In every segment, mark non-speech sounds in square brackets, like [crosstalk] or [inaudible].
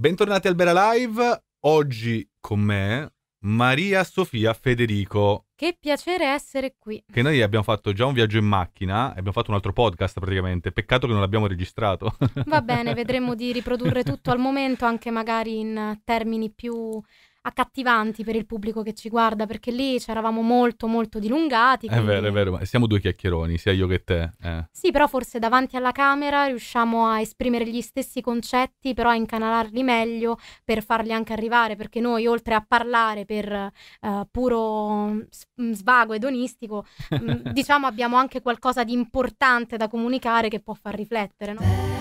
Bentornati al Bera Live, oggi con me Maria Sofia Federico. Che piacere essere qui. Che noi abbiamo fatto già un viaggio in macchina, abbiamo fatto un altro podcast praticamente, peccato che non l'abbiamo registrato. Va [laughs] bene, vedremo di riprodurre tutto al momento, anche magari in termini più accattivanti per il pubblico che ci guarda, perché lì ci eravamo molto molto dilungati. Quindi... È vero, è vero, siamo due chiacchieroni, sia io che te. Eh. Sì, però forse davanti alla camera riusciamo a esprimere gli stessi concetti, però a incanalarli meglio per farli anche arrivare, perché noi oltre a parlare per uh, puro mm, svago edonistico, mm, [laughs] diciamo abbiamo anche qualcosa di importante da comunicare che può far riflettere, no?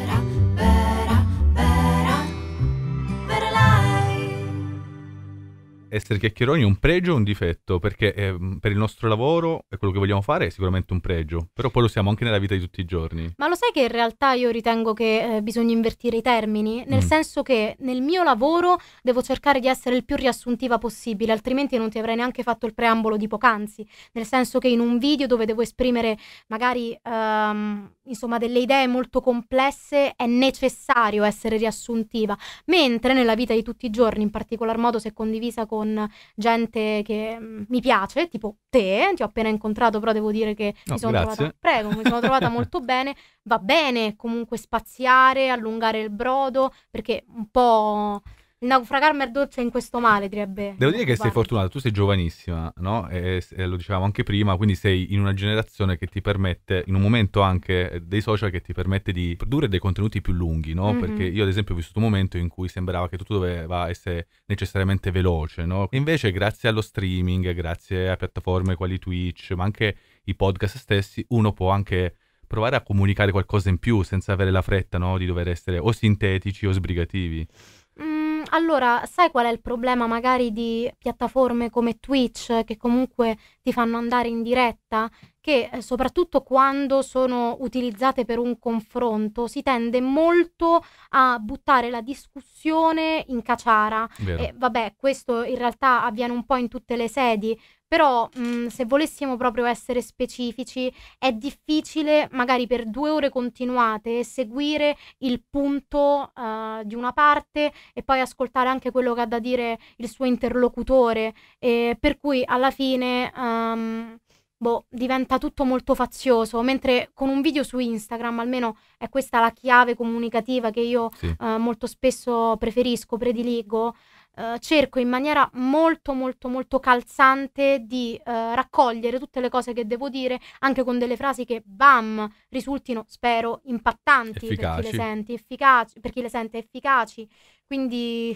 essere chiacchieroni è un pregio o un difetto? Perché eh, per il nostro lavoro e quello che vogliamo fare è sicuramente un pregio, però poi lo siamo anche nella vita di tutti i giorni. Ma lo sai che in realtà io ritengo che eh, bisogna invertire i termini? Nel mm. senso che nel mio lavoro devo cercare di essere il più riassuntiva possibile, altrimenti non ti avrei neanche fatto il preambolo di poc'anzi. Nel senso che in un video dove devo esprimere magari ehm, insomma delle idee molto complesse è necessario essere riassuntiva, mentre nella vita di tutti i giorni, in particolar modo se condivisa con con gente che mm, mi piace, tipo te, ti ho appena incontrato, però devo dire che no, mi sono trovata, prego, mi sono trovata [laughs] molto bene. Va bene comunque spaziare, allungare il brodo, perché un po' naufragar mer dolce in questo male, direbbe. Devo dire che sei fortunata, tu sei giovanissima, no? E, e lo dicevamo anche prima, quindi sei in una generazione che ti permette, in un momento anche dei social che ti permette di produrre dei contenuti più lunghi, no? Mm-hmm. Perché io ad esempio ho vissuto un momento in cui sembrava che tutto doveva essere necessariamente veloce, no? E invece grazie allo streaming, grazie a piattaforme quali Twitch, ma anche i podcast stessi, uno può anche provare a comunicare qualcosa in più senza avere la fretta no? di dover essere o sintetici o sbrigativi. Allora, sai qual è il problema magari di piattaforme come Twitch che comunque ti fanno andare in diretta? Che eh, soprattutto quando sono utilizzate per un confronto si tende molto a buttare la discussione in caciara. E, vabbè, questo in realtà avviene un po' in tutte le sedi, però mh, mm, se volessimo proprio essere specifici, è difficile magari per due ore continuate seguire il punto uh, di una parte e poi ascoltare anche quello che ha da dire il suo interlocutore, eh, per cui alla fine... Um, boh, diventa tutto molto fazioso, mentre con un video su Instagram almeno è questa la chiave comunicativa che io sì. eh, molto spesso preferisco, prediligo, eh, cerco in maniera molto molto molto calzante di eh, raccogliere tutte le cose che devo dire, anche con delle frasi che bam risultino, spero, impattanti efficaci. per chi le sente, efficaci, per chi le sente efficaci. Quindi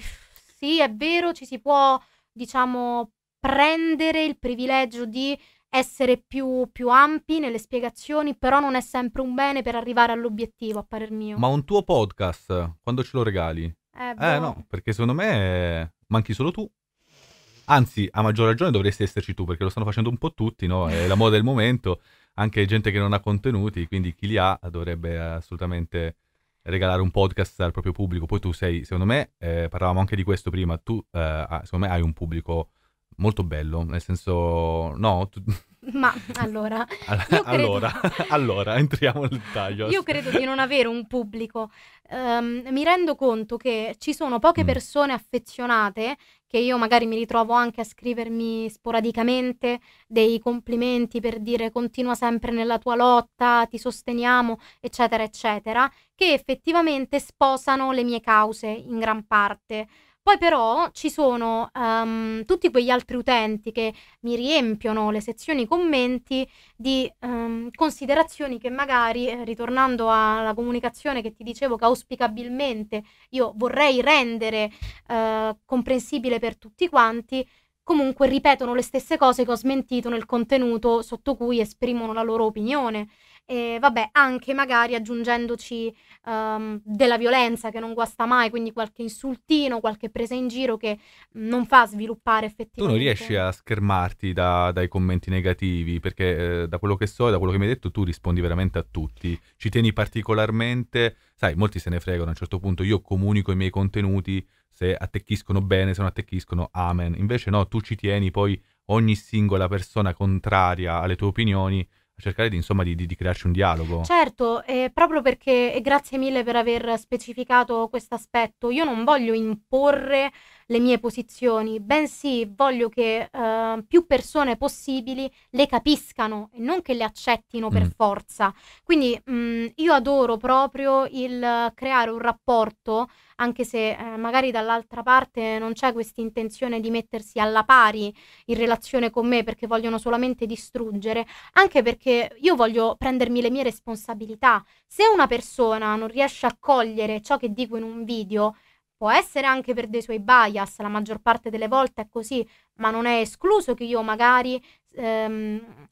sì, è vero, ci si può, diciamo, prendere il privilegio di essere più, più, ampi nelle spiegazioni, però non è sempre un bene per arrivare all'obiettivo, a parer mio. Ma un tuo podcast, quando ce lo regali? Eh, eh, boh. eh no, perché secondo me eh, manchi solo tu. Anzi, a maggior ragione dovresti esserci tu, perché lo stanno facendo un po' tutti, no? È la moda del momento, anche gente che non ha contenuti, quindi chi li ha dovrebbe assolutamente regalare un podcast al proprio pubblico. Poi tu sei, secondo me, eh, parlavamo anche di questo prima, tu eh, ah, secondo me hai un pubblico molto bello, nel senso, no, tu... [laughs] Ma allora, [laughs] credo... allora, [laughs] allora, entriamo nel dettaglio. Io credo di non avere un pubblico. Um, mi rendo conto che ci sono poche mm. persone affezionate che io magari mi ritrovo anche a scrivermi sporadicamente dei complimenti per dire continua sempre nella tua lotta, ti sosteniamo, eccetera, eccetera, che effettivamente sposano le mie cause in gran parte. Poi però ci sono um, tutti quegli altri utenti che mi riempiono le sezioni commenti di um, considerazioni che magari, eh, ritornando alla comunicazione che ti dicevo che auspicabilmente io vorrei rendere uh, comprensibile per tutti quanti, comunque ripetono le stesse cose che ho smentito nel contenuto sotto cui esprimono la loro opinione e vabbè anche magari aggiungendoci um, della violenza che non guasta mai, quindi qualche insultino, qualche presa in giro che mhmm, non fa sviluppare effettivamente. Tu non riesci a schermarti da, dai commenti negativi perché eh, da quello che so e da quello che mi hai detto tu rispondi veramente a tutti, ci tieni particolarmente, sai molti se ne fregano a un certo punto, io comunico i miei contenuti se attecchiscono bene, se non attecchiscono, amen. Invece no, tu ci tieni poi ogni singola persona contraria alle tue opinioni cercare di, insomma, di, di, di crearci un dialogo. Certo, eh, proprio perché, e grazie mille per aver specificato questo aspetto, io non voglio imporre le mie posizioni, bensì voglio che eh, più persone possibili le capiscano e non che le accettino mm. per forza. Quindi mh, mm, io adoro proprio il creare un rapporto anche se eh, magari dall'altra parte non c'è questa intenzione di mettersi alla pari in relazione con me perché vogliono solamente distruggere, anche perché io voglio prendermi le mie responsabilità. Se una persona non riesce a cogliere ciò che dico in un video, può essere anche per dei suoi bias, la maggior parte delle volte è così, ma non è escluso che io magari... Ehm,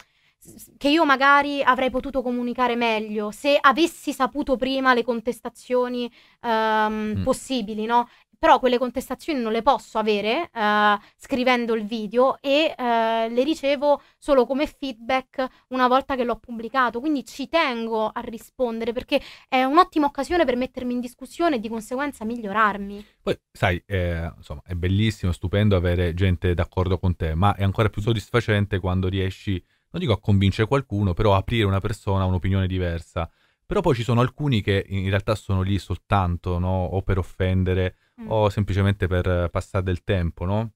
che io magari avrei potuto comunicare meglio se avessi saputo prima le contestazioni um, mm. possibili, no? Però quelle contestazioni non le posso avere uh, scrivendo il video e uh, le ricevo solo come feedback una volta che l'ho pubblicato. Quindi ci tengo a rispondere perché è un'ottima occasione per mettermi in discussione e di conseguenza migliorarmi. Poi, sai, eh, insomma, è bellissimo, stupendo avere gente d'accordo con te, ma è ancora più soddisfacente quando riesci a non dico a convincere qualcuno, però a aprire una persona a un'opinione diversa. Però poi ci sono alcuni che in realtà sono lì soltanto, no? O per offendere, mm. o semplicemente per passare del tempo, no?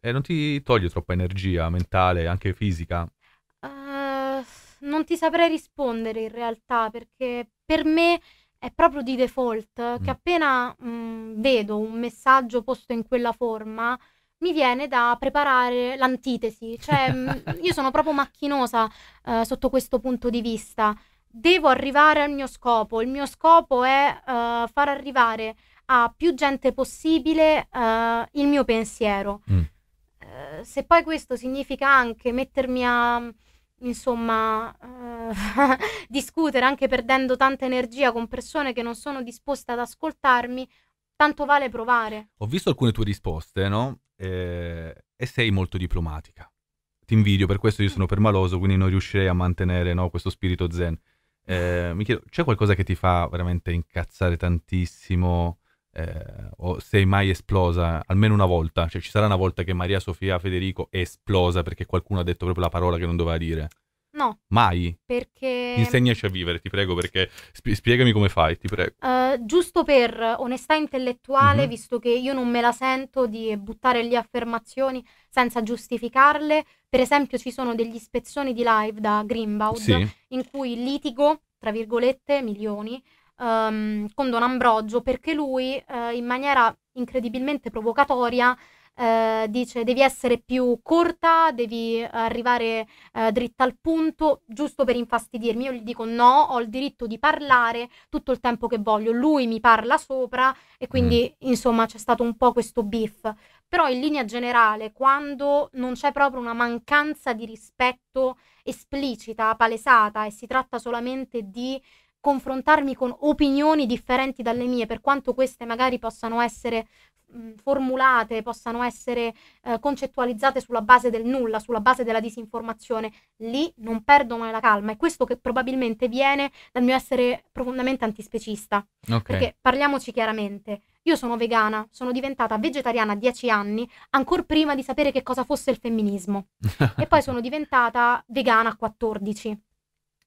E non ti toglie troppa energia mentale, anche fisica? Uh, non ti saprei rispondere in realtà, perché per me è proprio di default mm. che appena mh, mm, vedo un messaggio posto in quella forma, mi viene da preparare l'antitesi, cioè [laughs] mm, io sono proprio macchinosa eh, sotto questo punto di vista. Devo arrivare al mio scopo, il mio scopo è uh, far arrivare a più gente possibile uh, il mio pensiero. Mm. Uh, se poi questo significa anche mettermi a, insomma, [laughs] discutere anche perdendo tanta energia con persone che non sono disposte ad ascoltarmi, tanto vale provare. Ho visto alcune tue risposte, no? Eh, e sei molto diplomatica. Ti invidio, per questo io sono permaloso, quindi non riuscirei a mantenere no, questo spirito zen. Eh, mi chiedo, c'è qualcosa che ti fa veramente incazzare tantissimo? Eh, o sei mai esplosa almeno una volta? Cioè, ci sarà una volta che Maria Sofia Federico è esplosa perché qualcuno ha detto proprio la parola che non doveva dire? No. Mai? Perché... Insegnaci a vivere, ti prego, perché spiegami come fai, ti prego. Uh, giusto per onestà intellettuale, mm-hmm. visto che io non me la sento di buttare lì affermazioni senza giustificarle, per esempio ci sono degli spezzoni di live da Greenbaud sì. in cui litigo, tra virgolette, milioni, um, con Don Ambrogio, perché lui uh, in maniera incredibilmente provocatoria eh, dice devi essere più corta, devi arrivare eh, dritta al punto, giusto per infastidirmi. Io gli dico no, ho il diritto di parlare tutto il tempo che voglio, lui mi parla sopra e mm. quindi mm. insomma c'è stato un po' questo beef. Però in linea generale, quando non c'è proprio una mancanza di rispetto esplicita, palesata e si tratta solamente di confrontarmi con opinioni differenti dalle mie, per quanto queste magari possano essere formulate, possano essere eh, concettualizzate sulla base del nulla, sulla base della disinformazione, lì non perdo mai la calma. È questo che probabilmente viene dal mio essere profondamente antispecista. Okay. Perché parliamoci chiaramente. Io sono vegana, sono diventata vegetariana a 10 anni, ancora prima di sapere che cosa fosse il femminismo. [laughs] e poi sono diventata vegana a 14.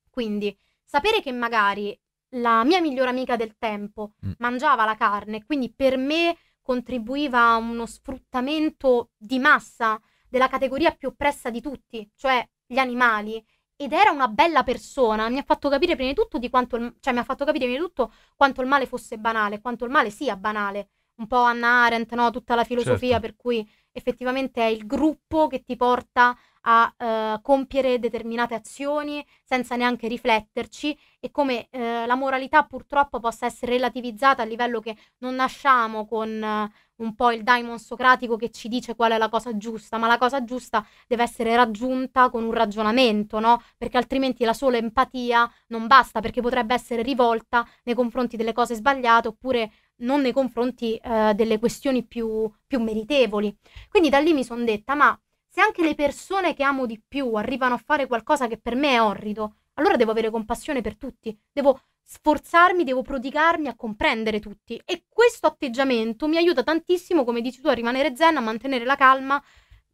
Quindi sapere che magari la mia migliore amica del tempo mm. mangiava la carne, quindi per me contribuiva a uno sfruttamento di massa della categoria più oppressa di tutti, cioè gli animali, ed era una bella persona, mi ha fatto capire prima di tutto di quanto il, cioè mi ha fatto capire prima di tutto quanto il male fosse banale, quanto il male sia banale. Un po' Anna Arendt, no? tutta la filosofia certo. per cui effettivamente è il gruppo che ti porta a eh, compiere determinate azioni senza neanche rifletterci e come eh, la moralità purtroppo possa essere relativizzata a livello che non nasciamo con eh, un po' il daimon socratico che ci dice qual è la cosa giusta, ma la cosa giusta deve essere raggiunta con un ragionamento, no? Perché altrimenti la sola empatia non basta, perché potrebbe essere rivolta nei confronti delle cose sbagliate oppure non nei confronti eh, delle questioni più, più meritevoli. Quindi da lì mi sono detta, ma se anche le persone che amo di più arrivano a fare qualcosa che per me è orrido, allora devo avere compassione per tutti, devo sforzarmi, devo prodigarmi a comprendere tutti. E questo atteggiamento mi aiuta tantissimo, come dici tu, a rimanere zen, a mantenere la calma,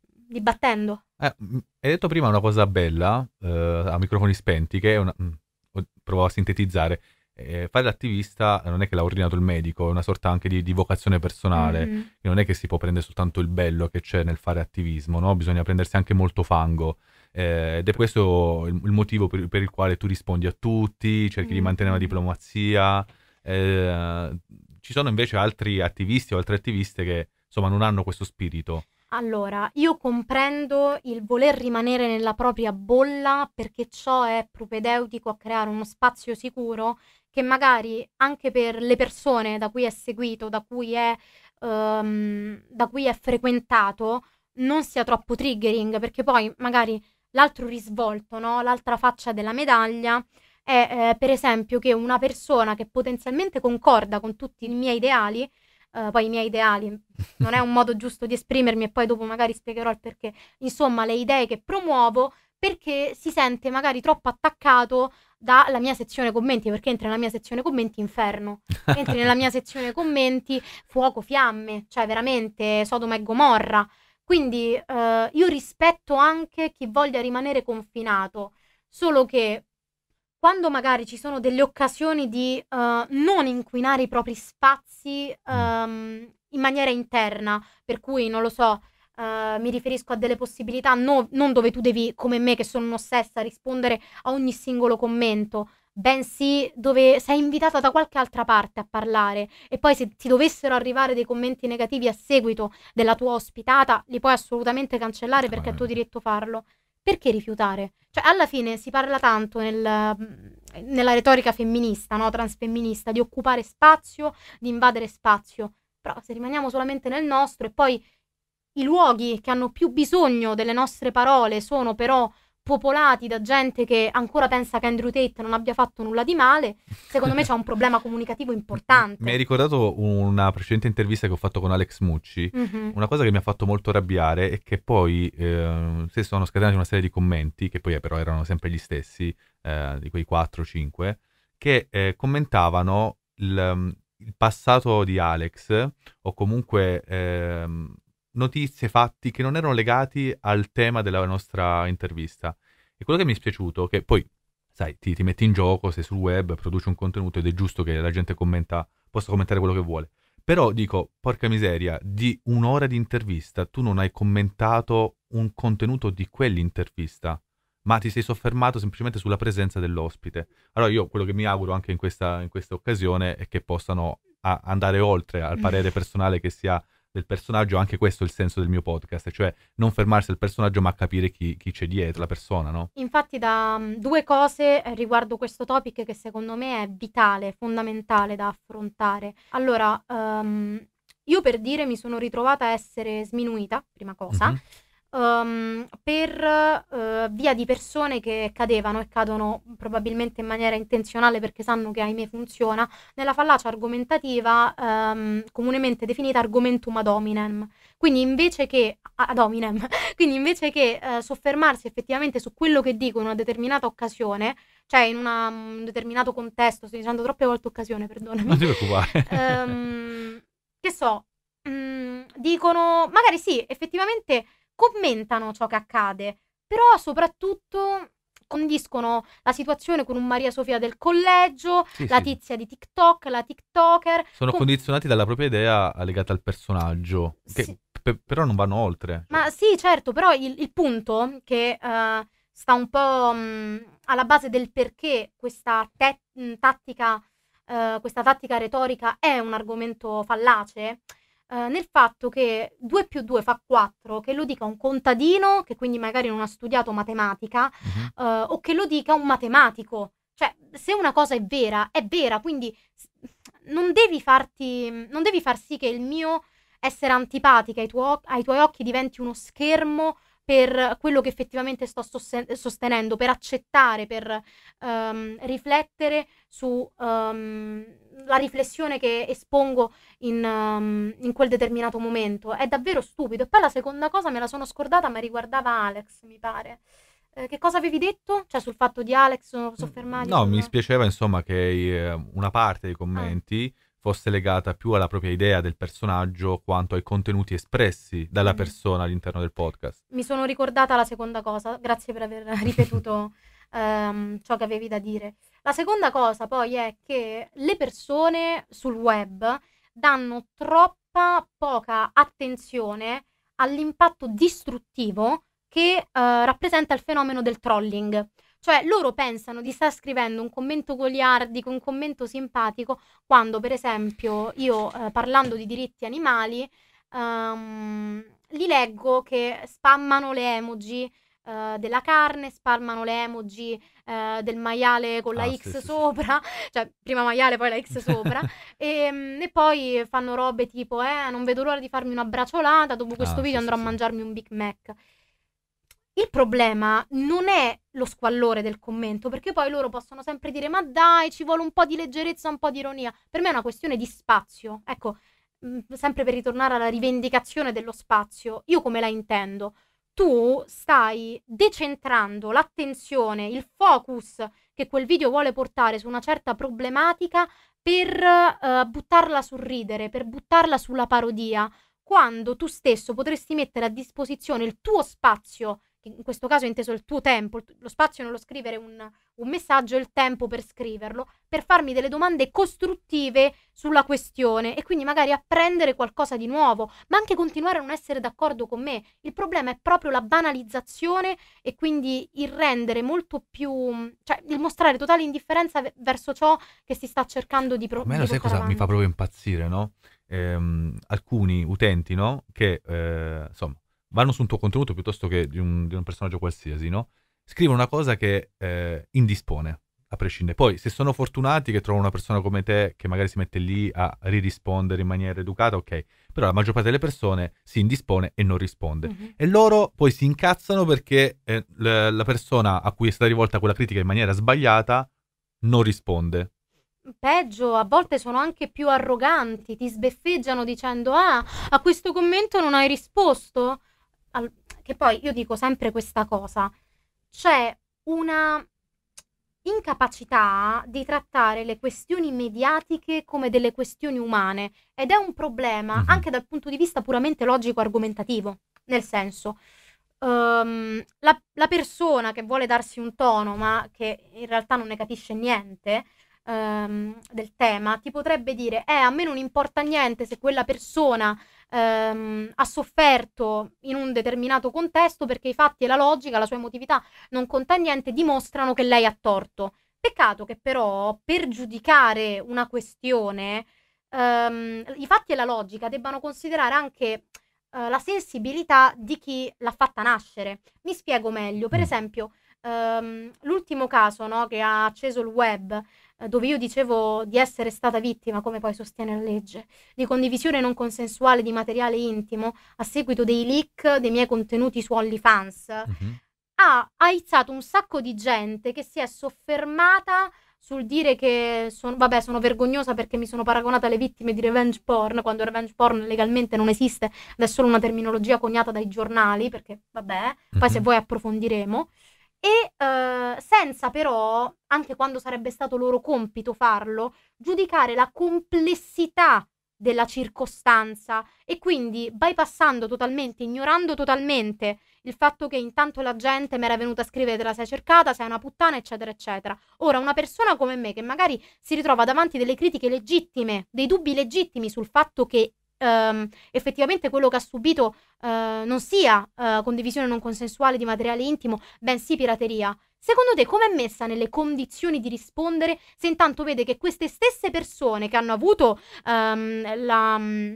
dibattendo. Eh, mm, hai detto prima una cosa bella, eh, a microfoni spenti, che è una... Mm, provo a sintetizzare, eh, fare l'attivista non è che l'ha ordinato il medico, è una sorta anche di, di vocazione personale, mm-hmm. non è che si può prendere soltanto il bello che c'è nel fare attivismo, no? bisogna prendersi anche molto fango. Eh, ed è questo il, il motivo per, per, il quale tu rispondi a tutti, cerchi mm-hmm. di mantenere una mm-hmm. diplomazia. Eh, ci sono invece altri attivisti o altre attiviste che insomma non hanno questo spirito. Allora, io comprendo il voler rimanere nella propria bolla perché ciò è propedeutico a creare uno spazio sicuro che magari anche per le persone da cui è seguito, da cui è, um, da cui è frequentato, non sia troppo triggering, perché poi magari l'altro risvolto, no? l'altra faccia della medaglia è eh, per esempio che una persona che potenzialmente concorda con tutti i miei ideali, Uh, poi i miei ideali, non è un [laughs] modo giusto di esprimermi e poi dopo magari spiegherò il perché. Insomma, le idee che promuovo perché si sente magari troppo attaccato dalla mia sezione commenti, perché entra nella mia sezione commenti inferno, entra nella mia [laughs] sezione commenti fuoco, fiamme, cioè veramente Sodoma e Gomorra. Quindi eh, io rispetto anche chi voglia rimanere confinato, solo che quando magari ci sono delle occasioni di uh, non inquinare i propri spazi um, in maniera interna, per cui non lo so, Uh, mi riferisco a delle possibilità, no, non dove tu devi, come me che sono un'ossessa, rispondere a ogni singolo commento, bensì dove sei invitata da qualche altra parte a parlare e poi se ti dovessero arrivare dei commenti negativi a seguito della tua ospitata, li puoi assolutamente cancellare perché è tuo diritto farlo. Perché rifiutare? Cioè, alla fine si parla tanto nel, mm, nella retorica femminista, no? transfemminista, di occupare spazio, di invadere spazio. Però se rimaniamo solamente nel nostro e poi i luoghi che hanno più bisogno delle nostre parole sono però popolati da gente che ancora pensa che Andrew Tate non abbia fatto nulla di male, secondo me c'è un [laughs] problema comunicativo importante. Mi hai ricordato una precedente intervista che ho fatto con Alex Mucci, mm-hmm. una cosa che mi ha fatto molto arrabbiare è che poi eh, se sono scatenati una serie di commenti, che poi eh, però erano sempre gli stessi, eh, di quei 4-5, che eh, commentavano il, mm, il, passato di Alex o comunque... Ehm, notizie, fatti che non erano legati al tema della nostra intervista. E quello che mi è spiaciuto, è che poi, sai, ti, ti metti in gioco, sei sul web, produci un contenuto ed è giusto che la gente commenta, possa commentare quello che vuole. Però dico, porca miseria, di un'ora di intervista tu non hai commentato un contenuto di quell'intervista, ma ti sei soffermato semplicemente sulla presenza dell'ospite. Allora io quello che mi auguro anche in questa, in questa occasione è che possano andare oltre al parere [laughs] personale che sia del personaggio, anche questo è il senso del mio podcast, cioè non fermarsi al personaggio ma capire chi, chi c'è dietro, la persona, no? Infatti da um, due cose eh, riguardo questo topic che secondo me è vitale, fondamentale da affrontare. Allora, um, io per dire mi sono ritrovata a essere sminuita, prima cosa, mm-hmm um, per uh, via di persone che cadevano e cadono probabilmente in maniera intenzionale perché sanno che ahimè funziona, nella fallacia argomentativa um, comunemente definita argomentum ad hominem. Quindi invece che, ad hominem, [laughs] quindi invece che uh, soffermarsi effettivamente su quello che dico in una determinata occasione, cioè in una, un mm, determinato contesto, sto dicendo troppe volte occasione, perdonami. Non ti preoccupare. Um, [laughs] che so, mh, mm, dicono, magari sì, effettivamente commentano ciò che accade, però soprattutto condiscono la situazione con un Maria Sofia del collegio, sì, la sì. tizia di TikTok, la TikToker. Sono con... condizionati dalla propria idea legata al personaggio, che sì. pe- però non vanno oltre. Ma sì, certo, però il, il punto che uh, sta un po' mh, mm, alla base del perché questa te- mm, tattica, uh, questa tattica retorica è un argomento fallace eh, nel fatto che 2 più 2 fa 4, che lo dica un contadino che quindi magari non ha studiato matematica uh-huh. eh, o che lo dica un matematico. Cioè, se una cosa è vera, è vera, quindi non devi, farti, non devi far sì che il mio essere antipatica ai, tuo, ai tuoi occhi diventi uno schermo per quello che effettivamente sto sostenendo, per accettare, per um, riflettere su um, la riflessione che espongo in, um, in, quel determinato momento. È davvero stupido. E poi la seconda cosa me la sono scordata, ma riguardava Alex, mi pare. Eh, che cosa avevi detto? Cioè sul fatto di Alex sono mm, soffermati? No, mi spiaceva insomma che eh, una parte dei commenti ah. fosse legata più alla propria idea del personaggio quanto ai contenuti espressi dalla mm. persona all'interno del podcast. Mi sono ricordata la seconda cosa, grazie per aver [laughs] ripetuto ehm, ciò che avevi da dire. La seconda cosa poi è che le persone sul web danno troppa poca attenzione all'impatto distruttivo che eh, rappresenta il fenomeno del trolling. Cioè loro pensano di star scrivendo un commento goliardico, un commento simpatico, quando per esempio io eh, parlando di diritti animali um, li leggo che spammano le emoji, uh, della carne, spalmano le emoji uh, del maiale con la ah, X sì, sopra, sì. [laughs] cioè prima maiale poi la X sopra, [laughs] e, ehm, e, poi fanno robe tipo eh non vedo l'ora di farmi una braciolata, dopo ah, questo ah, video sì, andrò a mangiarmi un Big Mac. Il problema non è lo squallore del commento, perché poi loro possono sempre dire ma dai, ci vuole un po' di leggerezza, un po' di ironia. Per me è una questione di spazio. Ecco, mm, sempre per ritornare alla rivendicazione dello spazio, io come la intendo? tu stai decentrando l'attenzione, il focus che quel video vuole portare su una certa problematica per uh, buttarla sul ridere, per buttarla sulla parodia, quando tu stesso potresti mettere a disposizione il tuo spazio in questo caso è inteso il tuo tempo, lo spazio nello scrivere un, un messaggio, il tempo per scriverlo, per farmi delle domande costruttive sulla questione e quindi magari apprendere qualcosa di nuovo, ma anche continuare a non essere d'accordo con me. Il problema è proprio la banalizzazione e quindi il rendere molto più, mm, cioè il mostrare totale indifferenza verso ciò che si sta cercando di provare. A me lo sai cosa avanti. mi fa proprio impazzire, no? Ehm, alcuni utenti, no? Che eh, insomma vanno su un tuo contenuto piuttosto che di un, di un personaggio qualsiasi, no? Scrivono una cosa che eh, indispone, a prescindere. Poi, se sono fortunati che trovano una persona come te che magari si mette lì a rispondere in maniera educata, ok. Però la maggior parte delle persone si indispone e non risponde. Mm-hmm. E loro poi si incazzano perché eh, la persona a cui è stata rivolta quella critica in maniera sbagliata non risponde peggio, a volte sono anche più arroganti, ti sbeffeggiano dicendo ah, a questo commento non hai risposto che poi io dico sempre questa cosa, c'è una incapacità di trattare le questioni mediatiche come delle questioni umane ed è un problema mm-hmm. anche dal punto di vista puramente logico-argomentativo, nel senso um, la, la, persona che vuole darsi un tono ma che in realtà non ne capisce niente um, del tema ti potrebbe dire eh a me non importa niente se quella persona ehm, ha sofferto in un determinato contesto perché i fatti e la logica, la sua emotività non conta niente, dimostrano che lei ha torto. Peccato che però per giudicare una questione ehm, i fatti e la logica debbano considerare anche eh, la sensibilità di chi l'ha fatta nascere. Mi spiego meglio, per mm. esempio ehm, l'ultimo caso no, che ha acceso il web eh, dove io dicevo di essere stata vittima, come poi sostiene la legge, di condivisione non consensuale di materiale intimo a seguito dei leak dei miei contenuti su OnlyFans, mm-hmm. ha aizzato un sacco di gente che si è soffermata sul dire che sono, vabbè, sono vergognosa perché mi sono paragonata alle vittime di revenge porn, quando revenge porn legalmente non esiste ed è solo una terminologia coniata dai giornali, perché vabbè, poi mm-hmm. se vuoi approfondiremo e eh, senza però, anche quando sarebbe stato loro compito farlo, giudicare la complessità della circostanza e quindi bypassando totalmente, ignorando totalmente il fatto che intanto la gente mi era venuta a scrivere te la sei cercata, sei una puttana, eccetera, eccetera. Ora, una persona come me che magari si ritrova davanti delle critiche legittime, dei dubbi legittimi sul fatto che ehm, effettivamente quello che ha subito eh, non sia eh, condivisione non consensuale di materiale intimo, bensì pirateria, secondo te com'è messa nelle condizioni di rispondere se intanto vede che queste stesse persone che hanno avuto ehm, la mm,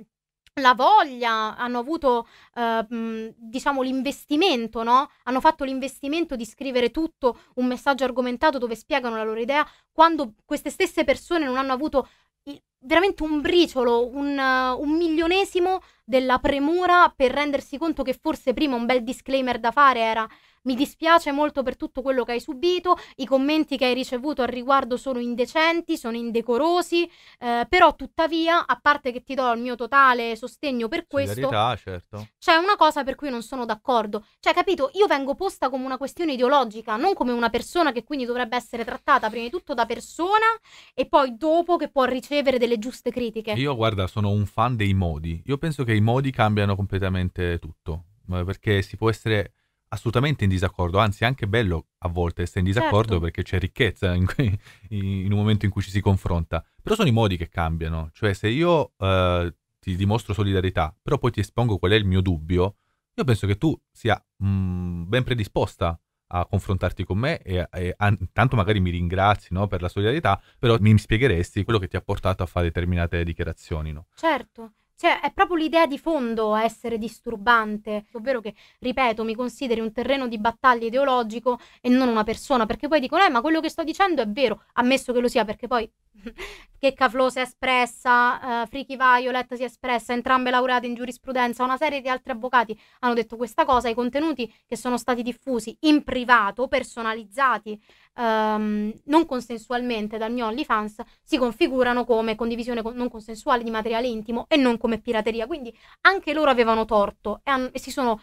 la voglia, hanno avuto eh, mm, diciamo l'investimento, no? Hanno fatto l'investimento di scrivere tutto un messaggio argomentato dove spiegano la loro idea, quando queste stesse persone non hanno avuto veramente un briciolo, un, un milionesimo della premura per rendersi conto che forse prima un bel disclaimer da fare era mi dispiace molto per tutto quello che hai subito, i commenti che hai ricevuto al riguardo sono indecenti, sono indecorosi, eh, però tuttavia, a parte che ti do il mio totale sostegno per questo, certo. c'è una cosa per cui non sono d'accordo. Cioè, capito, io vengo posta come una questione ideologica, non come una persona che quindi dovrebbe essere trattata prima di tutto da persona e poi dopo che può ricevere delle giuste critiche. Io guarda, sono un fan dei modi. Io penso che i modi cambiano completamente tutto, eh, perché si può essere assolutamente in disaccordo, anzi è anche bello a volte essere in disaccordo certo. perché c'è ricchezza in, cui, [laughs] in, un momento in cui ci si confronta, però sono i modi che cambiano, cioè se io eh, ti dimostro solidarietà, però poi ti espongo qual è il mio dubbio, io penso che tu sia mh, mm, ben predisposta a confrontarti con me e, e a, tanto magari mi ringrazi no, per la solidarietà, però mi spiegheresti quello che ti ha portato a fare determinate dichiarazioni. No? Certo, cioè, è proprio l'idea di fondo a essere disturbante, ovvero che, ripeto, mi consideri un terreno di battaglia ideologico e non una persona, perché poi dico, eh, ma quello che sto dicendo è vero, ammesso che lo sia, perché poi [laughs] che Caflò si è espressa, uh, eh, Friki Violet si è espressa, entrambe laureate in giurisprudenza, una serie di altri avvocati hanno detto questa cosa, i contenuti che sono stati diffusi in privato, personalizzati um, non consensualmente dal mio OnlyFans si configurano come condivisione non consensuale di materiale intimo e non come pirateria. Quindi anche loro avevano torto e, hanno, e si sono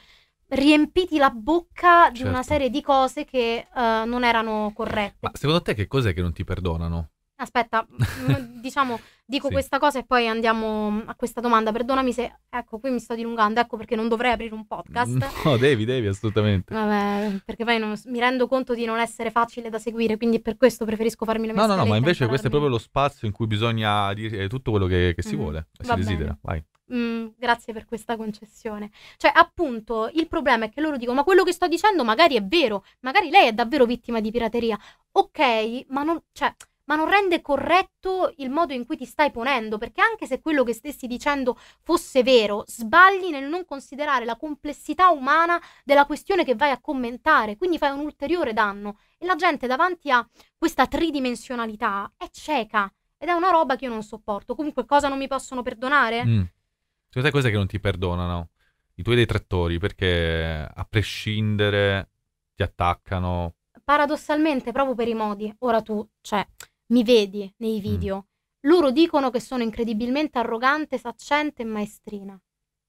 riempiti la bocca di una certo. serie di cose che uh, non erano corrette. Ma secondo te che cos'è che non ti perdonano? Aspetta, mm, [laughs] diciamo, dico sì. questa cosa e poi andiamo mm, a questa domanda. Perdonami se, ecco, qui mi sto dilungando, ecco perché non dovrei aprire un podcast. Mm, no, devi, devi, assolutamente. Vabbè, perché poi non, mi rendo conto di non essere facile da seguire, quindi per questo preferisco farmi la mia No, no, no, ma invece questo è proprio lo spazio in cui bisogna dire tutto quello che, che si mm. vuole, che Va si bene. desidera. Vai. Mm, grazie per questa concessione. Cioè, appunto, il problema è che loro dicono: Ma quello che sto dicendo magari è vero, magari lei è davvero vittima di pirateria. Ok, ma non. Cioè, ma non rende corretto il modo in cui ti stai ponendo, perché anche se quello che stessi dicendo fosse vero, sbagli nel non considerare la complessità umana della questione che vai a commentare, quindi fai un ulteriore danno e la gente davanti a questa tridimensionalità è cieca ed è una roba che io non sopporto. Comunque cosa non mi possono perdonare? Mm. Tutte cose che non ti perdonano, i tuoi detrattori, perché a prescindere ti attaccano paradossalmente proprio per i modi. Ora tu, cioè, mi vedi nei mm. video. Mm. Loro dicono che sono incredibilmente arrogante, saccente e maestrina.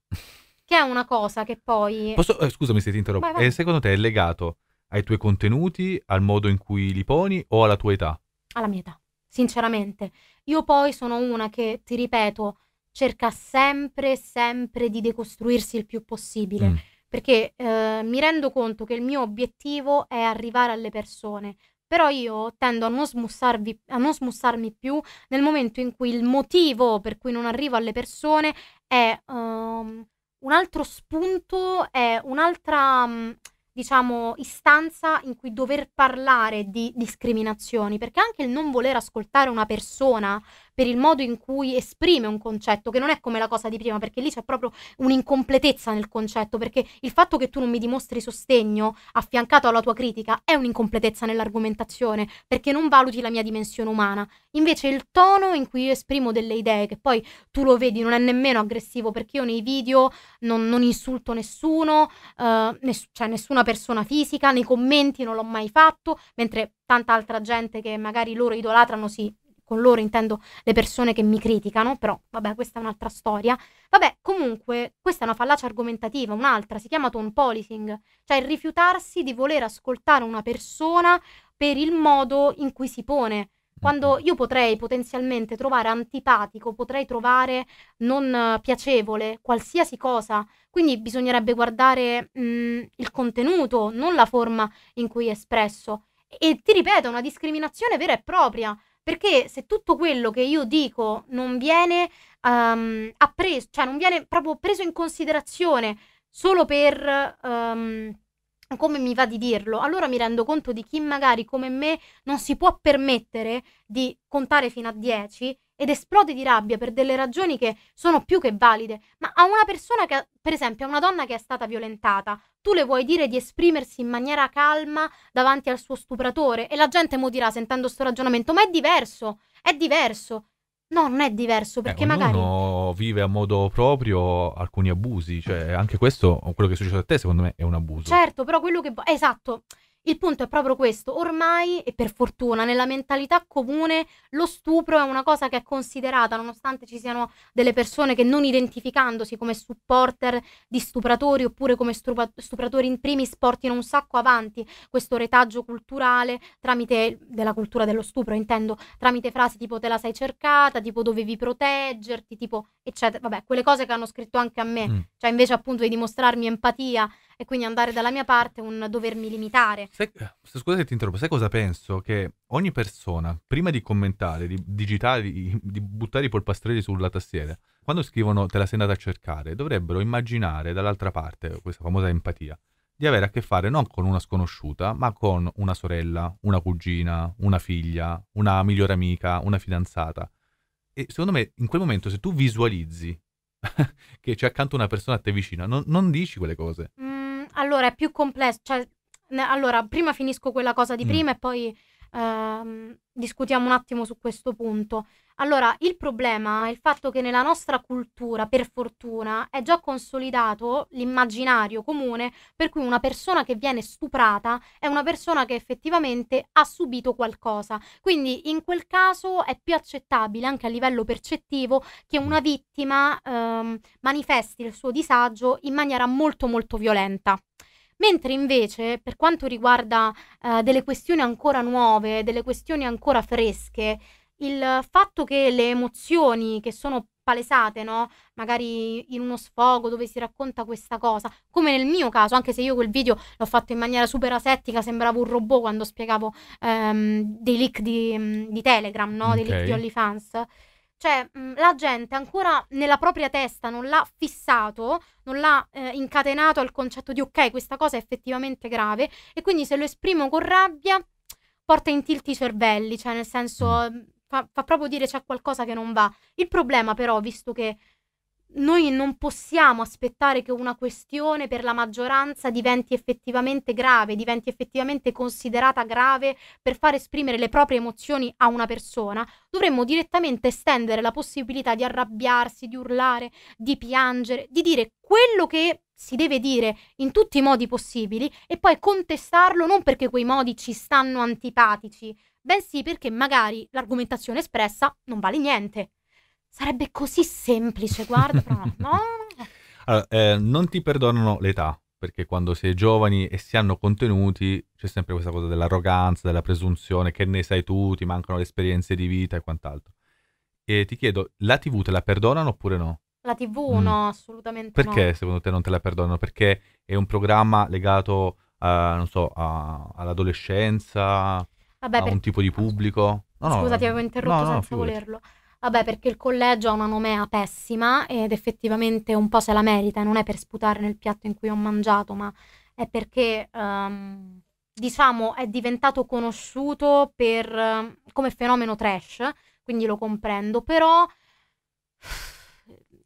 [laughs] che è una cosa che poi... Posso, eh, scusami se ti interrompo. Vai, vai. Eh, secondo te è legato ai tuoi contenuti, al modo in cui li poni o alla tua età? Alla mia età, sinceramente. Io poi sono una che, ti ripeto, cerca sempre, sempre di decostruirsi il più possibile. Mm. Perché eh, mi rendo conto che il mio obiettivo è arrivare alle persone, però io tendo a non, smussarvi, a non smussarmi più nel momento in cui il motivo per cui non arrivo alle persone è um, un altro spunto, è un'altra... Mm, diciamo, istanza in cui dover parlare di discriminazioni, perché anche il non voler ascoltare una persona per il modo in cui esprime un concetto, che non è come la cosa di prima, perché lì c'è proprio un'incompletezza nel concetto, perché il fatto che tu non mi dimostri sostegno affiancato alla tua critica è un'incompletezza nell'argomentazione, perché non valuti la mia dimensione umana. Invece il tono in cui io esprimo delle idee, che poi tu lo vedi, non è nemmeno aggressivo, perché io nei video non, non insulto nessuno, eh, ness- cioè nessuna persona fisica, nei commenti non l'ho mai fatto, mentre tanta altra gente che magari loro idolatrano, sì, con loro intendo le persone che mi criticano, però vabbè, questa è un'altra storia. Vabbè, comunque, questa è una fallacia argomentativa, un'altra, si chiama tone policing, cioè il rifiutarsi di voler ascoltare una persona per il modo in cui si pone. Quando io potrei potenzialmente trovare antipatico, potrei trovare non piacevole qualsiasi cosa, quindi bisognerebbe guardare mh, mm, il contenuto, non la forma in cui è espresso. E ti ripeto, è una discriminazione vera e propria, perché se tutto quello che io dico non viene um, ehm, appreso, cioè non viene proprio preso in considerazione solo per um, come mi va di dirlo, allora mi rendo conto di chi magari come me non si può permettere di contare fino a 10 ed esplode di rabbia per delle ragioni che sono più che valide, ma a una persona che, per esempio, a una donna che è stata violentata, tu le vuoi dire di esprimersi in maniera calma davanti al suo stupratore e la gente mo dirà sentendo questo ragionamento, ma è diverso, è diverso. No, non è diverso eh, perché eh, magari... vive a modo proprio alcuni abusi, cioè anche questo, quello che è successo a te secondo me è un abuso. Certo, però quello che... Esatto, il punto è proprio questo, ormai e per fortuna nella mentalità comune lo stupro è una cosa che è considerata, nonostante ci siano delle persone che non identificandosi come supporter di stupratori oppure come stupa- stupratori in primis portino un sacco avanti questo retaggio culturale tramite della cultura dello stupro, intendo tramite frasi tipo te la sei cercata, tipo dovevi proteggerti, tipo eccetera, vabbè, quelle cose che hanno scritto anche a me, mm. cioè invece appunto di dimostrarmi empatia e quindi andare dalla mia parte è un dovermi limitare. Sai, scusa se eh, ti interrompo, sai cosa penso? Che ogni persona, prima di commentare, di digitare, di buttare i polpastrelli sulla tastiera, quando scrivono te la sei andata a cercare, dovrebbero immaginare dall'altra parte, questa famosa empatia, di avere a che fare non con una sconosciuta, ma con una sorella, una cugina, una figlia, una migliore amica, una fidanzata. E secondo me in quel momento se tu visualizzi [laughs] che c'è accanto una persona a te vicina, non, non dici quelle cose. Mm. Allora è più complesso, cioè, ne- allora prima finisco quella cosa di Mm. prima e poi ehm, discutiamo un attimo su questo punto. Allora, il problema è il fatto che nella nostra cultura, per fortuna, è già consolidato l'immaginario comune per cui una persona che viene stuprata è una persona che effettivamente ha subito qualcosa. Quindi in quel caso è più accettabile anche a livello percettivo che mm. una vittima ehm, manifesti il suo disagio in maniera molto molto violenta. Mentre invece, per quanto riguarda eh, delle questioni ancora nuove, delle questioni ancora fresche, il fatto che le emozioni che sono palesate, no? Magari in uno sfogo dove si racconta questa cosa, come nel mio caso, anche se io quel video l'ho fatto in maniera super asettica, sembravo un robot quando spiegavo ehm, dei leak di, di Telegram, no? Okay. Dei leak di OnlyFans. Cioè, mh, mm, la gente ancora nella propria testa non l'ha fissato, non l'ha eh, incatenato al concetto di ok, questa cosa è effettivamente grave e quindi se lo esprimo con rabbia porta in tilt i cervelli, cioè nel senso mm. Mm, fa, fa proprio dire c'è qualcosa che non va. Il problema però, visto che noi non possiamo aspettare che una questione per la maggioranza diventi effettivamente grave, diventi effettivamente considerata grave per far esprimere le proprie emozioni a una persona, dovremmo direttamente estendere la possibilità di arrabbiarsi, di urlare, di piangere, di dire quello che si deve dire in tutti i modi possibili e poi contestarlo non perché quei modi ci stanno antipatici, bensì perché magari l'argomentazione espressa non vale niente Sarebbe così semplice, guarda, però [laughs] no. Allora, eh, non ti perdonano l'età, perché quando si è giovani e si hanno contenuti c'è sempre questa cosa dell'arroganza, della presunzione, che ne sai tu, ti mancano le esperienze di vita e quant'altro. E ti chiedo, la TV te la perdonano oppure no? La TV mm. no, assolutamente Perché no. secondo te non te la perdonano? Perché è un programma legato, a, non so, a, all'adolescenza, Vabbè, a per... un tipo di pubblico? No, Scusa, no, ti avevo interrotto no, senza volerlo vabbè perché il collegio ha una nomea pessima ed effettivamente un po' se la merita, non è per sputare nel piatto in cui ho mangiato, ma è perché um, diciamo è diventato conosciuto per, ehm, come fenomeno trash, quindi lo comprendo, però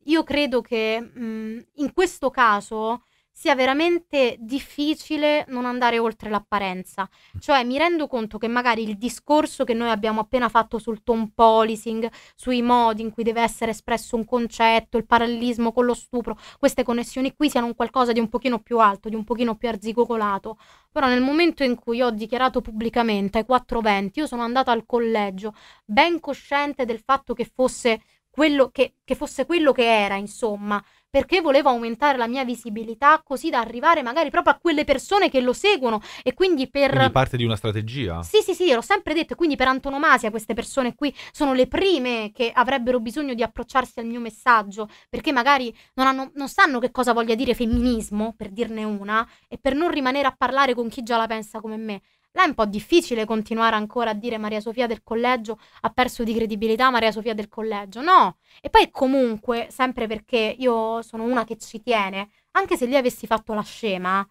io credo che mh, mm, in questo caso sia veramente difficile non andare oltre l'apparenza. Mm. Cioè mi rendo conto che magari il discorso che noi abbiamo appena fatto sul tone policing, sui modi in cui deve essere espresso un concetto, il parallelismo con lo stupro, queste connessioni qui siano un qualcosa di un pochino più alto, di un pochino più arzigogolato. Però nel momento in cui ho dichiarato pubblicamente ai 4.20, io sono andata al collegio ben cosciente del fatto che fosse quello che, che fosse quello che era, insomma, perché volevo aumentare la mia visibilità così da arrivare magari proprio a quelle persone che lo seguono e quindi per... Quindi parte di una strategia. Sì, sì, sì, l'ho sempre detto, quindi per antonomasia queste persone qui sono le prime che avrebbero bisogno di approcciarsi al mio messaggio, perché magari non, hanno, non sanno che cosa voglia dire femminismo, per dirne una, e per non rimanere a parlare con chi già la pensa come me là è un po' difficile continuare ancora a dire Maria Sofia del collegio ha perso di credibilità Maria Sofia del collegio, no. E poi comunque, sempre perché io sono una che ci tiene, anche se lì avessi fatto la scema,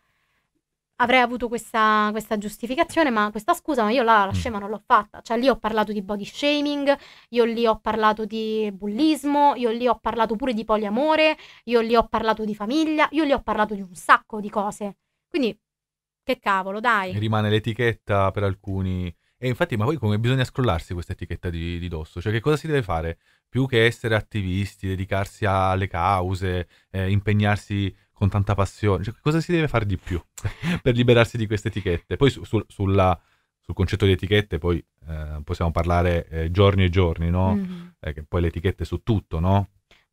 avrei avuto questa, questa, giustificazione, ma questa scusa, ma io la, la, mm. scema non l'ho fatta. Cioè, lì ho parlato di body shaming, io lì ho parlato di bullismo, io lì ho parlato pure di poliamore, io lì ho parlato di famiglia, io lì ho parlato di un sacco di cose. Quindi che cavolo, dai. Rimane l'etichetta per alcuni. E infatti, ma poi come bisogna scrollarsi questa etichetta di, di dosso? Cioè, che cosa si deve fare? Più che essere attivisti, dedicarsi alle cause, eh, impegnarsi con tanta passione, cioè, cosa si deve fare di più [laughs] per liberarsi di queste etichette? Poi su, su, sulla, sul concetto di etichette, poi eh, possiamo parlare eh, giorni e giorni, no? Mm-hmm. Eh, che poi le etichette su tutto, no?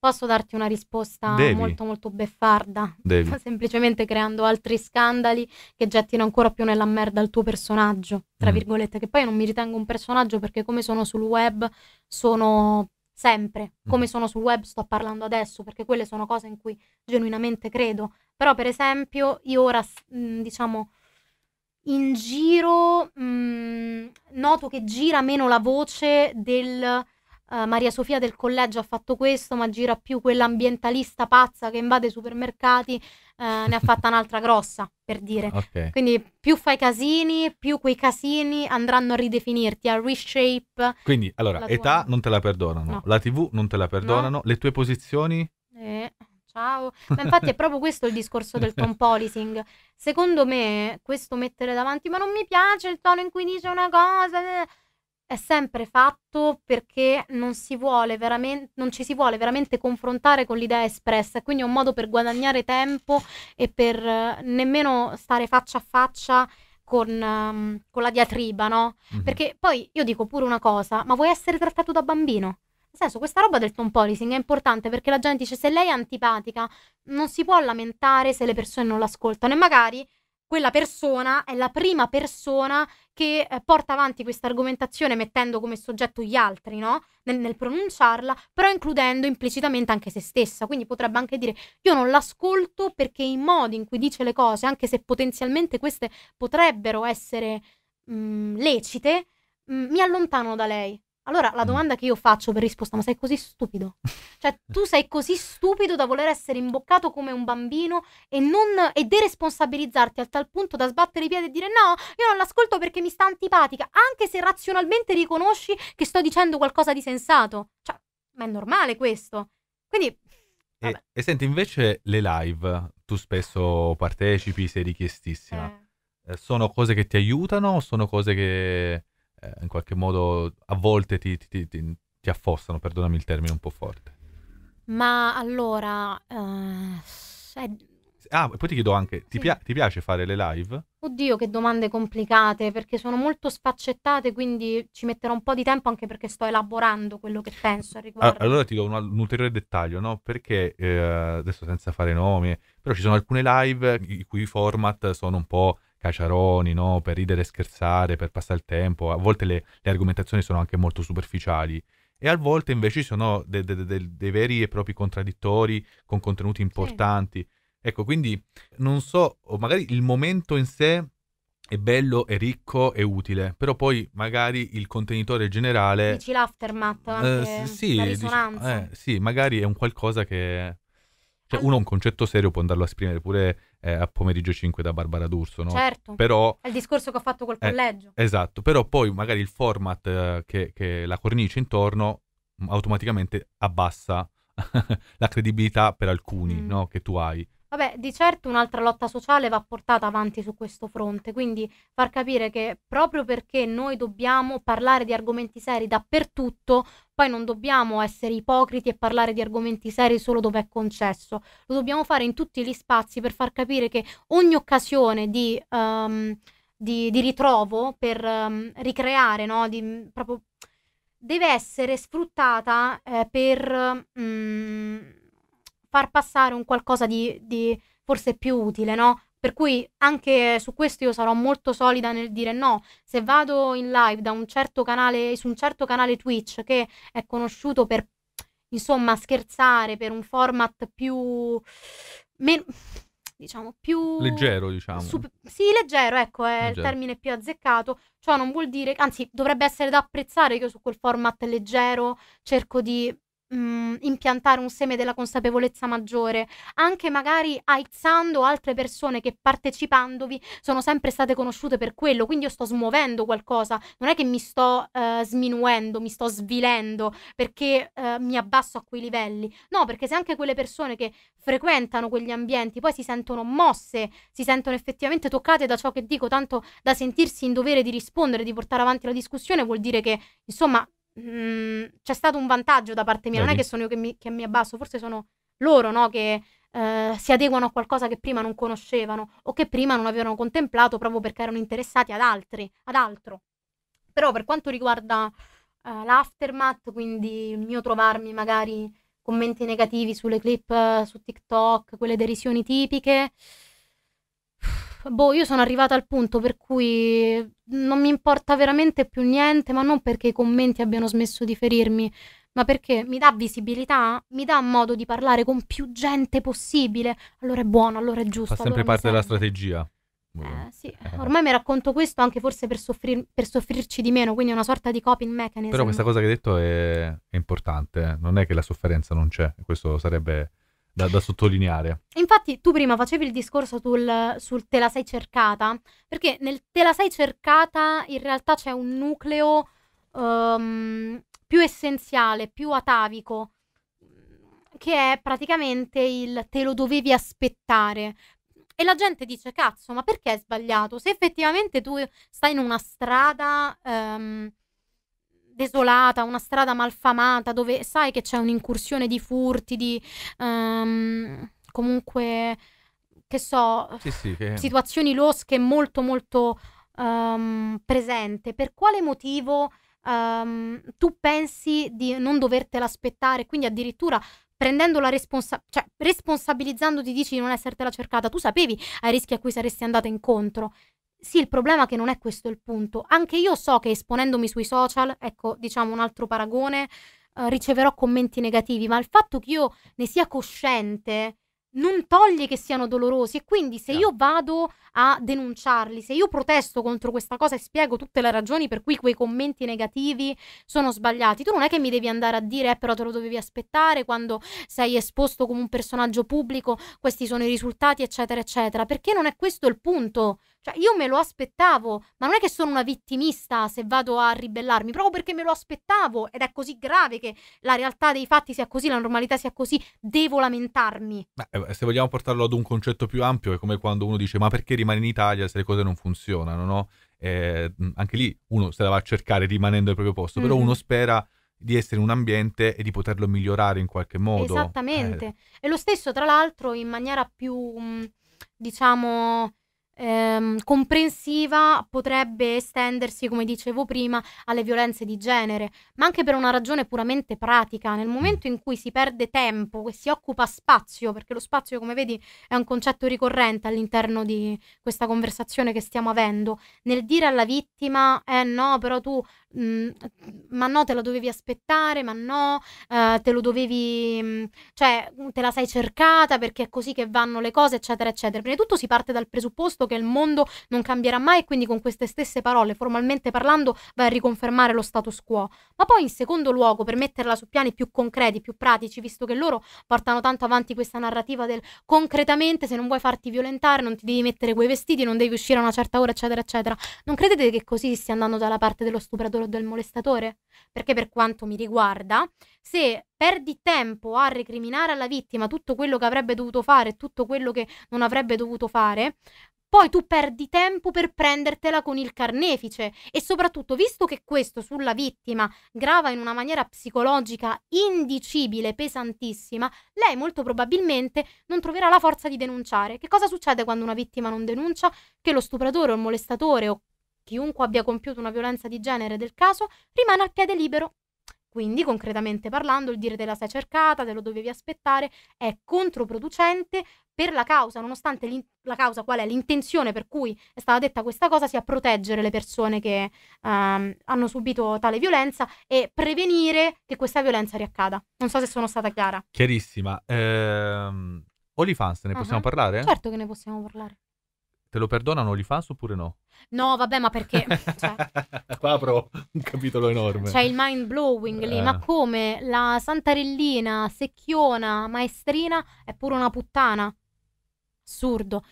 posso darti una risposta Devi. molto molto beffarda, Devi. [laughs] semplicemente creando altri scandali che gettino ancora più nella merda il tuo personaggio, tra mm. virgolette, che poi non mi ritengo un personaggio perché come sono sul web sono sempre, mm. come mm. sono sul web sto parlando adesso perché quelle sono cose in cui genuinamente credo, però per esempio io ora mm, diciamo in giro mh, mm, noto che gira meno la voce del uh, Maria Sofia del collegio ha fatto questo, ma gira più quell'ambientalista pazza che invade i supermercati, uh, ne ha fatta un'altra grossa, per dire. Okay. Quindi più fai casini, più quei casini andranno a ridefinirti, a reshape. Quindi, allora, età non te la perdonano, no. la TV non te la perdonano, no. le tue posizioni... Eh, ciao. Ma infatti è proprio questo il discorso del tone [laughs] policing. Secondo me, questo mettere davanti, ma non mi piace il tono in cui dice una cosa. Eh, è sempre fatto perché non, si vuole veramente, non ci si vuole veramente confrontare con l'idea espressa, quindi è un modo per guadagnare tempo e per eh, nemmeno stare faccia a faccia con, um, con la diatriba, no? Mm-hmm. Perché poi io dico pure una cosa, ma vuoi essere trattato da bambino? Nel senso, questa roba del tone policing è importante perché la gente dice se lei è antipatica non si può lamentare se le persone non l'ascoltano e magari quella persona è la prima persona che eh, porta avanti questa argomentazione mettendo come soggetto gli altri, no? Nel, nel, pronunciarla, però includendo implicitamente anche se stessa. Quindi potrebbe anche dire io non l'ascolto perché i modi in cui dice le cose, anche se potenzialmente queste potrebbero essere mh, mm, lecite, mh, mm, mi allontano da lei. Allora la mm. domanda che io faccio per risposta, ma sei così stupido? [laughs] Cioè tu sei così stupido da voler essere imboccato come un bambino e, non, e deresponsabilizzarti a tal punto da sbattere i piedi e dire no, io non l'ascolto perché mi sta antipatica, anche se razionalmente riconosci che sto dicendo qualcosa di sensato. Cioè, ma è normale questo. Quindi... E, e, senti, invece le live, tu spesso partecipi, sei richiestissima. Eh. eh sono cose che ti aiutano o sono cose che eh, in qualche modo a volte ti, ti, ti, ti, affossano, perdonami il termine un po' forte. Ma allora... Uh, è... Ah, poi ti chiedo anche, sì. pia- ti, piace fare le live? Oddio, che domande complicate, perché sono molto sfaccettate, quindi ci metterò un po' di tempo anche perché sto elaborando quello che penso al ah, riguardo. Allora ti do un, un ulteriore dettaglio, no? Perché, eh, adesso senza fare nomi, però ci sono alcune live i cui format sono un po' caciaroni, no? per ridere e scherzare, per passare il tempo. A volte le, le argomentazioni sono anche molto superficiali e a volte invece sono dei de, de, de veri e propri contraddittori con contenuti importanti. Sì. Ecco, quindi non so, magari il momento in sé è bello, è ricco, è utile, però poi magari il contenitore generale... Dici l'aftermath, eh, anche eh, sì, la risonanza. Dici, eh, sì, magari è un qualcosa che... Cioè, uno un concetto serio può andarlo a esprimere pure eh, a pomeriggio 5 da Barbara D'Urso, no? Certo, però, è il discorso che ho fatto col eh, collegio. Eh, esatto, però poi magari il format eh, che, che la cornice intorno mm, automaticamente abbassa [laughs] la credibilità per alcuni mm. no, che tu hai. Vabbè, di certo un'altra lotta sociale va portata avanti su questo fronte, quindi far capire che proprio perché noi dobbiamo parlare di argomenti seri dappertutto, poi non dobbiamo essere ipocriti e parlare di argomenti seri solo dove è concesso, lo dobbiamo fare in tutti gli spazi per far capire che ogni occasione di, um, di, di ritrovo per um, ricreare, no? di, mm, proprio, deve essere sfruttata eh, per... Um, far passare un qualcosa di, di forse più utile, no? Per cui anche su questo io sarò molto solida nel dire no, se vado in live da un certo canale, su un certo canale Twitch che è conosciuto per, insomma, scherzare, per un format più... Meno, diciamo più... Leggero, diciamo. Sup- sì, leggero, ecco, è leggero. il termine più azzeccato. Ciò non vuol dire, anzi dovrebbe essere da apprezzare che io su quel format leggero cerco di mh, mm, impiantare un seme della consapevolezza maggiore, anche magari aizzando altre persone che partecipandovi sono sempre state conosciute per quello, quindi io sto smuovendo qualcosa, non è che mi sto eh, sminuendo, mi sto svilendo perché eh, mi abbasso a quei livelli, no, perché se anche quelle persone che frequentano quegli ambienti poi si sentono mosse, si sentono effettivamente toccate da ciò che dico, tanto da sentirsi in dovere di rispondere, di portare avanti la discussione, vuol dire che insomma mh, mm, c'è stato un vantaggio da parte mia. Non è che sono io che mi, che mi abbasso, forse sono loro no, che eh, si adeguano a qualcosa che prima non conoscevano o che prima non avevano contemplato proprio perché erano interessati ad altri, ad altro. Però per quanto riguarda eh, l'aftermath, quindi il mio trovarmi magari commenti negativi sulle clip eh, su TikTok, quelle derisioni tipiche, boh, io sono arrivata al punto per cui non mi importa veramente più niente, ma non perché i commenti abbiano smesso di ferirmi, ma perché mi dà visibilità, mi dà modo di parlare con più gente possibile. Allora è buono, allora è giusto. Fa sempre allora parte della strategia. Eh, sì, eh. ormai mi racconto questo anche forse per, soffrir- per, soffrirci di meno, quindi è una sorta di coping mechanism. Però questa cosa che hai detto è, è importante, eh. non è che la sofferenza non c'è, questo sarebbe da, da, sottolineare. Infatti tu prima facevi il discorso sul, sul te la sei cercata, perché nel te la sei cercata in realtà c'è un nucleo um, più essenziale, più atavico, che è praticamente il te lo dovevi aspettare. E la gente dice, cazzo, ma perché è sbagliato? Se effettivamente tu stai in una strada um, desolata, una strada malfamata dove sai che c'è un'incursione di furti, di um, comunque che so, sì, sì, che... situazioni losche molto molto um, presente. Per quale motivo um, tu pensi di non dovertela aspettare? Quindi addirittura prendendo la responsabilità, cioè responsabilizzandoti dici di non essertela cercata, tu sapevi ai rischi a cui saresti andata incontro. Sì, il problema è che non è questo il punto. Anche io so che esponendomi sui social, ecco, diciamo un altro paragone, eh, riceverò commenti negativi, ma il fatto che io ne sia cosciente non toglie che siano dolorosi e quindi se no. io vado a denunciarli, se io protesto contro questa cosa e spiego tutte le ragioni per cui quei commenti negativi sono sbagliati, tu non è che mi devi andare a dire eh, però te lo dovevi aspettare quando sei esposto come un personaggio pubblico, questi sono i risultati eccetera eccetera, perché non è questo il punto. Cioè, io me lo aspettavo, ma non è che sono una vittimista se vado a ribellarmi, proprio perché me lo aspettavo ed è così grave che la realtà dei fatti sia così, la normalità sia così, devo lamentarmi. Beh, eh, se vogliamo portarlo ad un concetto più ampio, è come quando uno dice ma perché rimane in Italia se le cose non funzionano, no? Eh, anche lì uno se la va a cercare rimanendo al proprio posto, però mm. uno mm-hmm. spera di essere in un ambiente e di poterlo migliorare in qualche modo. Esattamente. Eh. E lo stesso, tra l'altro, in maniera più, diciamo, ehm, comprensiva potrebbe estendersi, come dicevo prima, alle violenze di genere, ma anche per una ragione puramente pratica. Nel momento in cui si perde tempo e si occupa spazio, perché lo spazio, come vedi, è un concetto ricorrente all'interno di questa conversazione che stiamo avendo, nel dire alla vittima, eh no, però tu Mhmm, ma no, te la dovevi aspettare, ma no, eh, te lo dovevi, mhmm, cioè mm, te la sei cercata perché è così che vanno le cose, eccetera, eccetera. Prima di tutto si parte dal presupposto che il mondo non cambierà mai e quindi con queste stesse parole, formalmente parlando, va a riconfermare lo status quo. Ma poi in secondo luogo, per metterla su piani più concreti, più pratici, visto che loro portano tanto avanti questa narrativa del concretamente se non vuoi farti violentare non ti devi mettere quei vestiti, non devi uscire a una certa ora, eccetera, eccetera. Non credete che così stia andando dalla parte dello stupratore? titolo del molestatore? Perché per quanto mi riguarda, se perdi tempo a recriminare alla vittima tutto quello che avrebbe dovuto fare e tutto quello che non avrebbe dovuto fare, poi tu perdi tempo per prendertela con il carnefice e soprattutto visto che questo sulla vittima grava in una maniera psicologica indicibile, pesantissima, lei molto probabilmente non troverà la forza di denunciare. Che cosa succede quando una vittima non denuncia? Che lo stupratore o il molestatore o chiunque abbia compiuto una violenza di genere del caso rimane al piede libero. Quindi, concretamente parlando, il dire te la sei cercata, te lo dovevi aspettare, è controproducente per la causa, nonostante la causa qual è l'intenzione per cui è stata detta questa cosa, sia proteggere le persone che ehm, hanno subito tale violenza e prevenire che questa violenza riaccada. Non so se sono stata chiara. Chiarissima. Ehm, Olifans, ne possiamo uh-huh. parlare? Certo che ne possiamo parlare. Te lo perdonano li fans oppure no? No, vabbè, ma perché... [laughs] Cioè... Qua apro un capitolo enorme. C'è il mind blowing lì, eh. ma come? La santarellina, secchiona, maestrina è pure una puttana. Assurdo.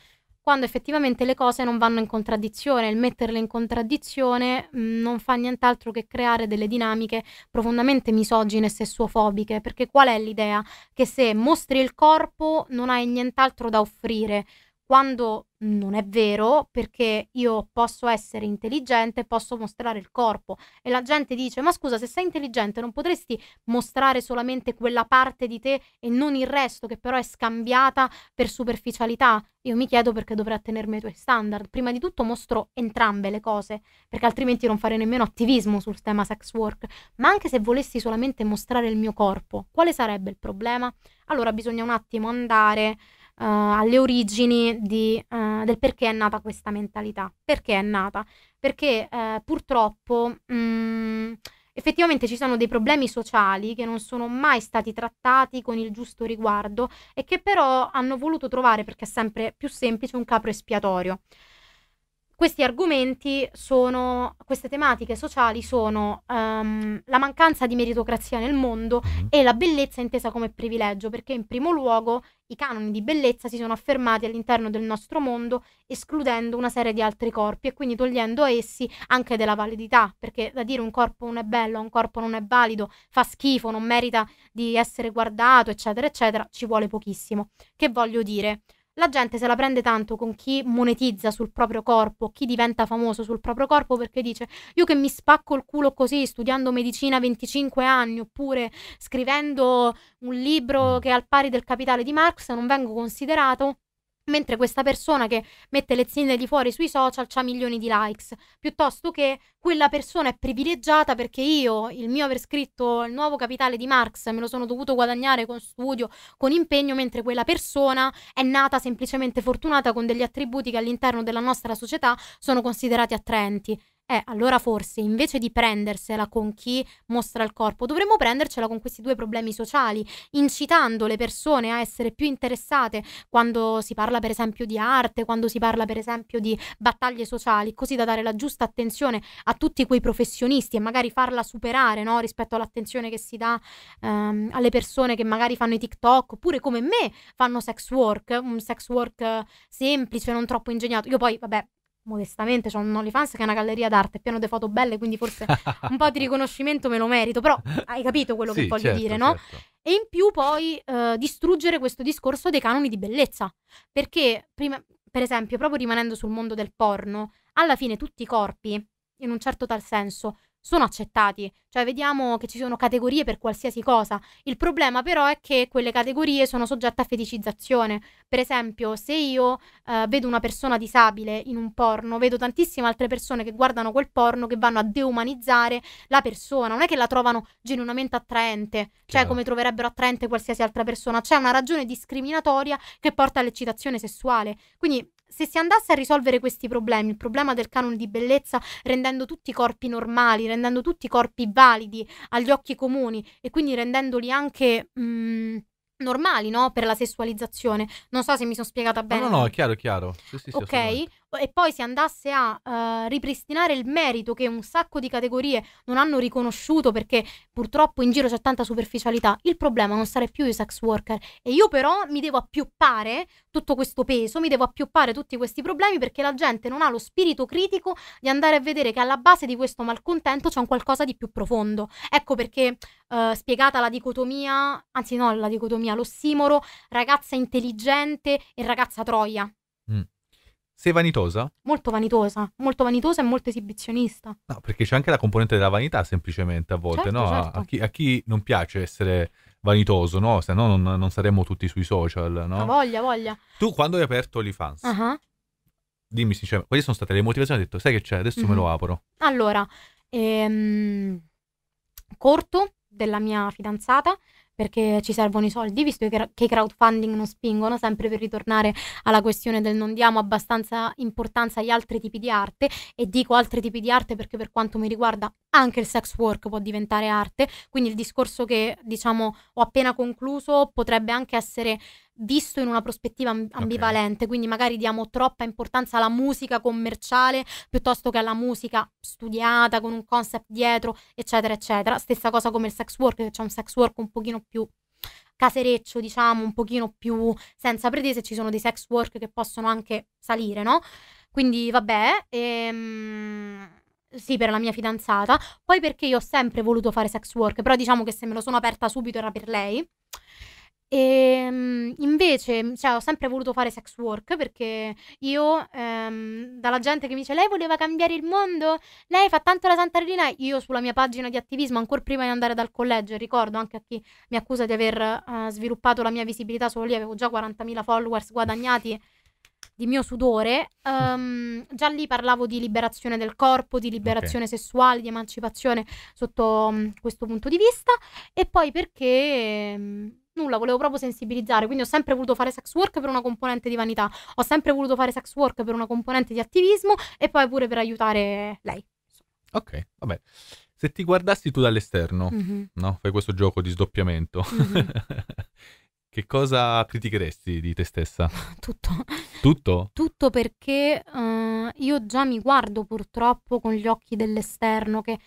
Quando effettivamente le cose non vanno in contraddizione, il metterle in contraddizione mh, mm, non fa nient'altro che creare delle dinamiche profondamente misogine e sessuofobiche, perché qual è l'idea? Che se mostri il corpo non hai nient'altro da offrire, quando non è vero, perché io posso essere intelligente, posso mostrare il corpo e la gente dice ma scusa se sei intelligente non potresti mostrare solamente quella parte di te e non il resto che però è scambiata per superficialità? Io mi chiedo perché dovrei attenermi ai tuoi standard. Prima di tutto mostro entrambe le cose, perché altrimenti non farei nemmeno attivismo sul tema sex work, ma anche se volessi solamente mostrare il mio corpo, quale sarebbe il problema? Allora bisogna un attimo andare eh, alle origini di, eh, del perché è nata questa mentalità. Perché è nata? Perché eh, purtroppo mh, mm, effettivamente ci sono dei problemi sociali che non sono mai stati trattati con il giusto riguardo e che però hanno voluto trovare, perché è sempre più semplice, un capro espiatorio questi argomenti sono, queste tematiche sociali sono um, la mancanza di meritocrazia nel mondo mm-hmm. e la bellezza intesa come privilegio, perché in primo luogo i canoni di bellezza si sono affermati all'interno del nostro mondo, escludendo una serie di altri corpi e quindi togliendo a essi anche della validità, perché da dire un corpo non è bello, un corpo non è valido, fa schifo, non merita di essere guardato, eccetera, eccetera, ci vuole pochissimo. Che voglio dire? la gente se la prende tanto con chi monetizza sul proprio corpo, chi diventa famoso sul proprio corpo perché dice io che mi spacco il culo così studiando medicina 25 anni oppure scrivendo un libro mm. che è al pari del capitale di Marx non vengo considerato Mentre questa persona che mette le zinne di fuori sui social ha milioni di likes, piuttosto che quella persona è privilegiata perché io, il mio aver scritto il nuovo capitale di Marx, me lo sono dovuto guadagnare con studio, con impegno, mentre quella persona è nata semplicemente fortunata con degli attributi che all'interno della nostra società sono considerati attraenti eh, allora forse invece di prendersela con chi mostra il corpo, dovremmo prendercela con questi due problemi sociali, incitando le persone a essere più interessate quando si parla per esempio di arte, quando si parla per esempio di battaglie sociali, così da dare la giusta attenzione a tutti quei professionisti e magari farla superare no? rispetto all'attenzione che si dà ehm, alle persone che magari fanno i TikTok oppure come me fanno sex work, un sex work semplice, non troppo ingegnato. Io poi, vabbè, modestamente, c'ho un OnlyFans che è una galleria d'arte, è pieno di foto belle, quindi forse [laughs] un po' di riconoscimento me lo merito, però hai capito quello sì, che voglio certo, dire, no? Certo. E in più poi eh, distruggere questo discorso dei canoni di bellezza, perché prima, per esempio, proprio rimanendo sul mondo del porno, alla fine tutti i corpi, in un certo tal senso, sono accettati, cioè vediamo che ci sono categorie per qualsiasi cosa. Il problema però è che quelle categorie sono soggette a feticizzazione. Per esempio, se io eh, vedo una persona disabile in un porno, vedo tantissime altre persone che guardano quel porno che vanno a deumanizzare la persona, non è che la trovano genuinamente attraente, cioè come troverebbero attraente qualsiasi altra persona, c'è una ragione discriminatoria che porta all'eccitazione sessuale. Quindi se si andasse a risolvere questi problemi, il problema del canone di bellezza, rendendo tutti i corpi normali, rendendo tutti i corpi validi agli occhi comuni e quindi rendendoli anche mh, mm, normali, no? Per la sessualizzazione. Non so se mi sono spiegata bene. No, no, no, è chiaro, è chiaro. Sì, sì, sì, ok, e poi si andasse a uh, ripristinare il merito che un sacco di categorie non hanno riconosciuto perché purtroppo in giro c'è tanta superficialità, il problema non sarebbe più i sex worker e io però mi devo appioppare tutto questo peso, mi devo appioppare tutti questi problemi perché la gente non ha lo spirito critico di andare a vedere che alla base di questo malcontento c'è un qualcosa di più profondo. Ecco perché uh, spiegata la dicotomia, anzi no, la dicotomia, l'ossimoro ragazza intelligente e ragazza troia sei vanitosa? Molto vanitosa, molto vanitosa e molto esibizionista. No, perché c'è anche la componente della vanità semplicemente a volte, certo, no? Certo. A, chi, a, chi, non piace essere vanitoso, no? Se no non, non saremmo tutti sui social, no? Ma voglia, voglia. Tu quando hai aperto l'IFANS? uh-huh. dimmi sinceramente, quali sono state le motivazioni? Hai detto, sai che c'è, adesso mm-hmm. me lo mm-hmm. apro. Allora, ehm, corto della mia fidanzata perché ci servono i soldi, visto che i crowdfunding non spingono, sempre per ritornare alla questione del non diamo abbastanza importanza agli altri tipi di arte, e dico altri tipi di arte perché per quanto mi riguarda anche il sex work può diventare arte, quindi il discorso che diciamo ho appena concluso potrebbe anche essere visto in una prospettiva ambivalente, okay. quindi magari diamo troppa importanza alla musica commerciale piuttosto che alla musica studiata con un concept dietro, eccetera, eccetera. Stessa cosa come il sex work, che c'è un sex work un pochino più casereccio, diciamo, un pochino più senza pretese, ci sono dei sex work che possono anche salire, no? Quindi vabbè, ehm sì, per la mia fidanzata, poi perché io ho sempre voluto fare sex work, però diciamo che se me lo sono aperta subito era per lei. E ehm, invece, mhmm, cioè, ho sempre voluto fare sex work perché io, ehm, dalla gente che mi dice lei voleva cambiare il mondo, lei fa tanto la santarellina, Rina, io sulla mia pagina di attivismo, ancora prima di andare dal collegio, ricordo anche a chi mi accusa di aver eh, sviluppato la mia visibilità solo lì, avevo già 40.000 followers guadagnati di mio sudore, um, già lì parlavo di liberazione del corpo, di liberazione okay. sessuale, di emancipazione sotto um, questo punto di vista e poi perché... Um, nulla, volevo proprio sensibilizzare, quindi ho sempre voluto fare sex work per una componente di vanità, ho sempre voluto fare sex work per una componente di attivismo e poi pure per aiutare lei. Ok, vabbè. Se ti guardassi tu dall'esterno, mm-hmm. no? Fai questo gioco di sdoppiamento. Mm-hmm. [laughs] che cosa criticheresti di te stessa? [laughs] Tutto. Tutto? Tutto perché uh, io già mi guardo purtroppo con gli occhi dell'esterno che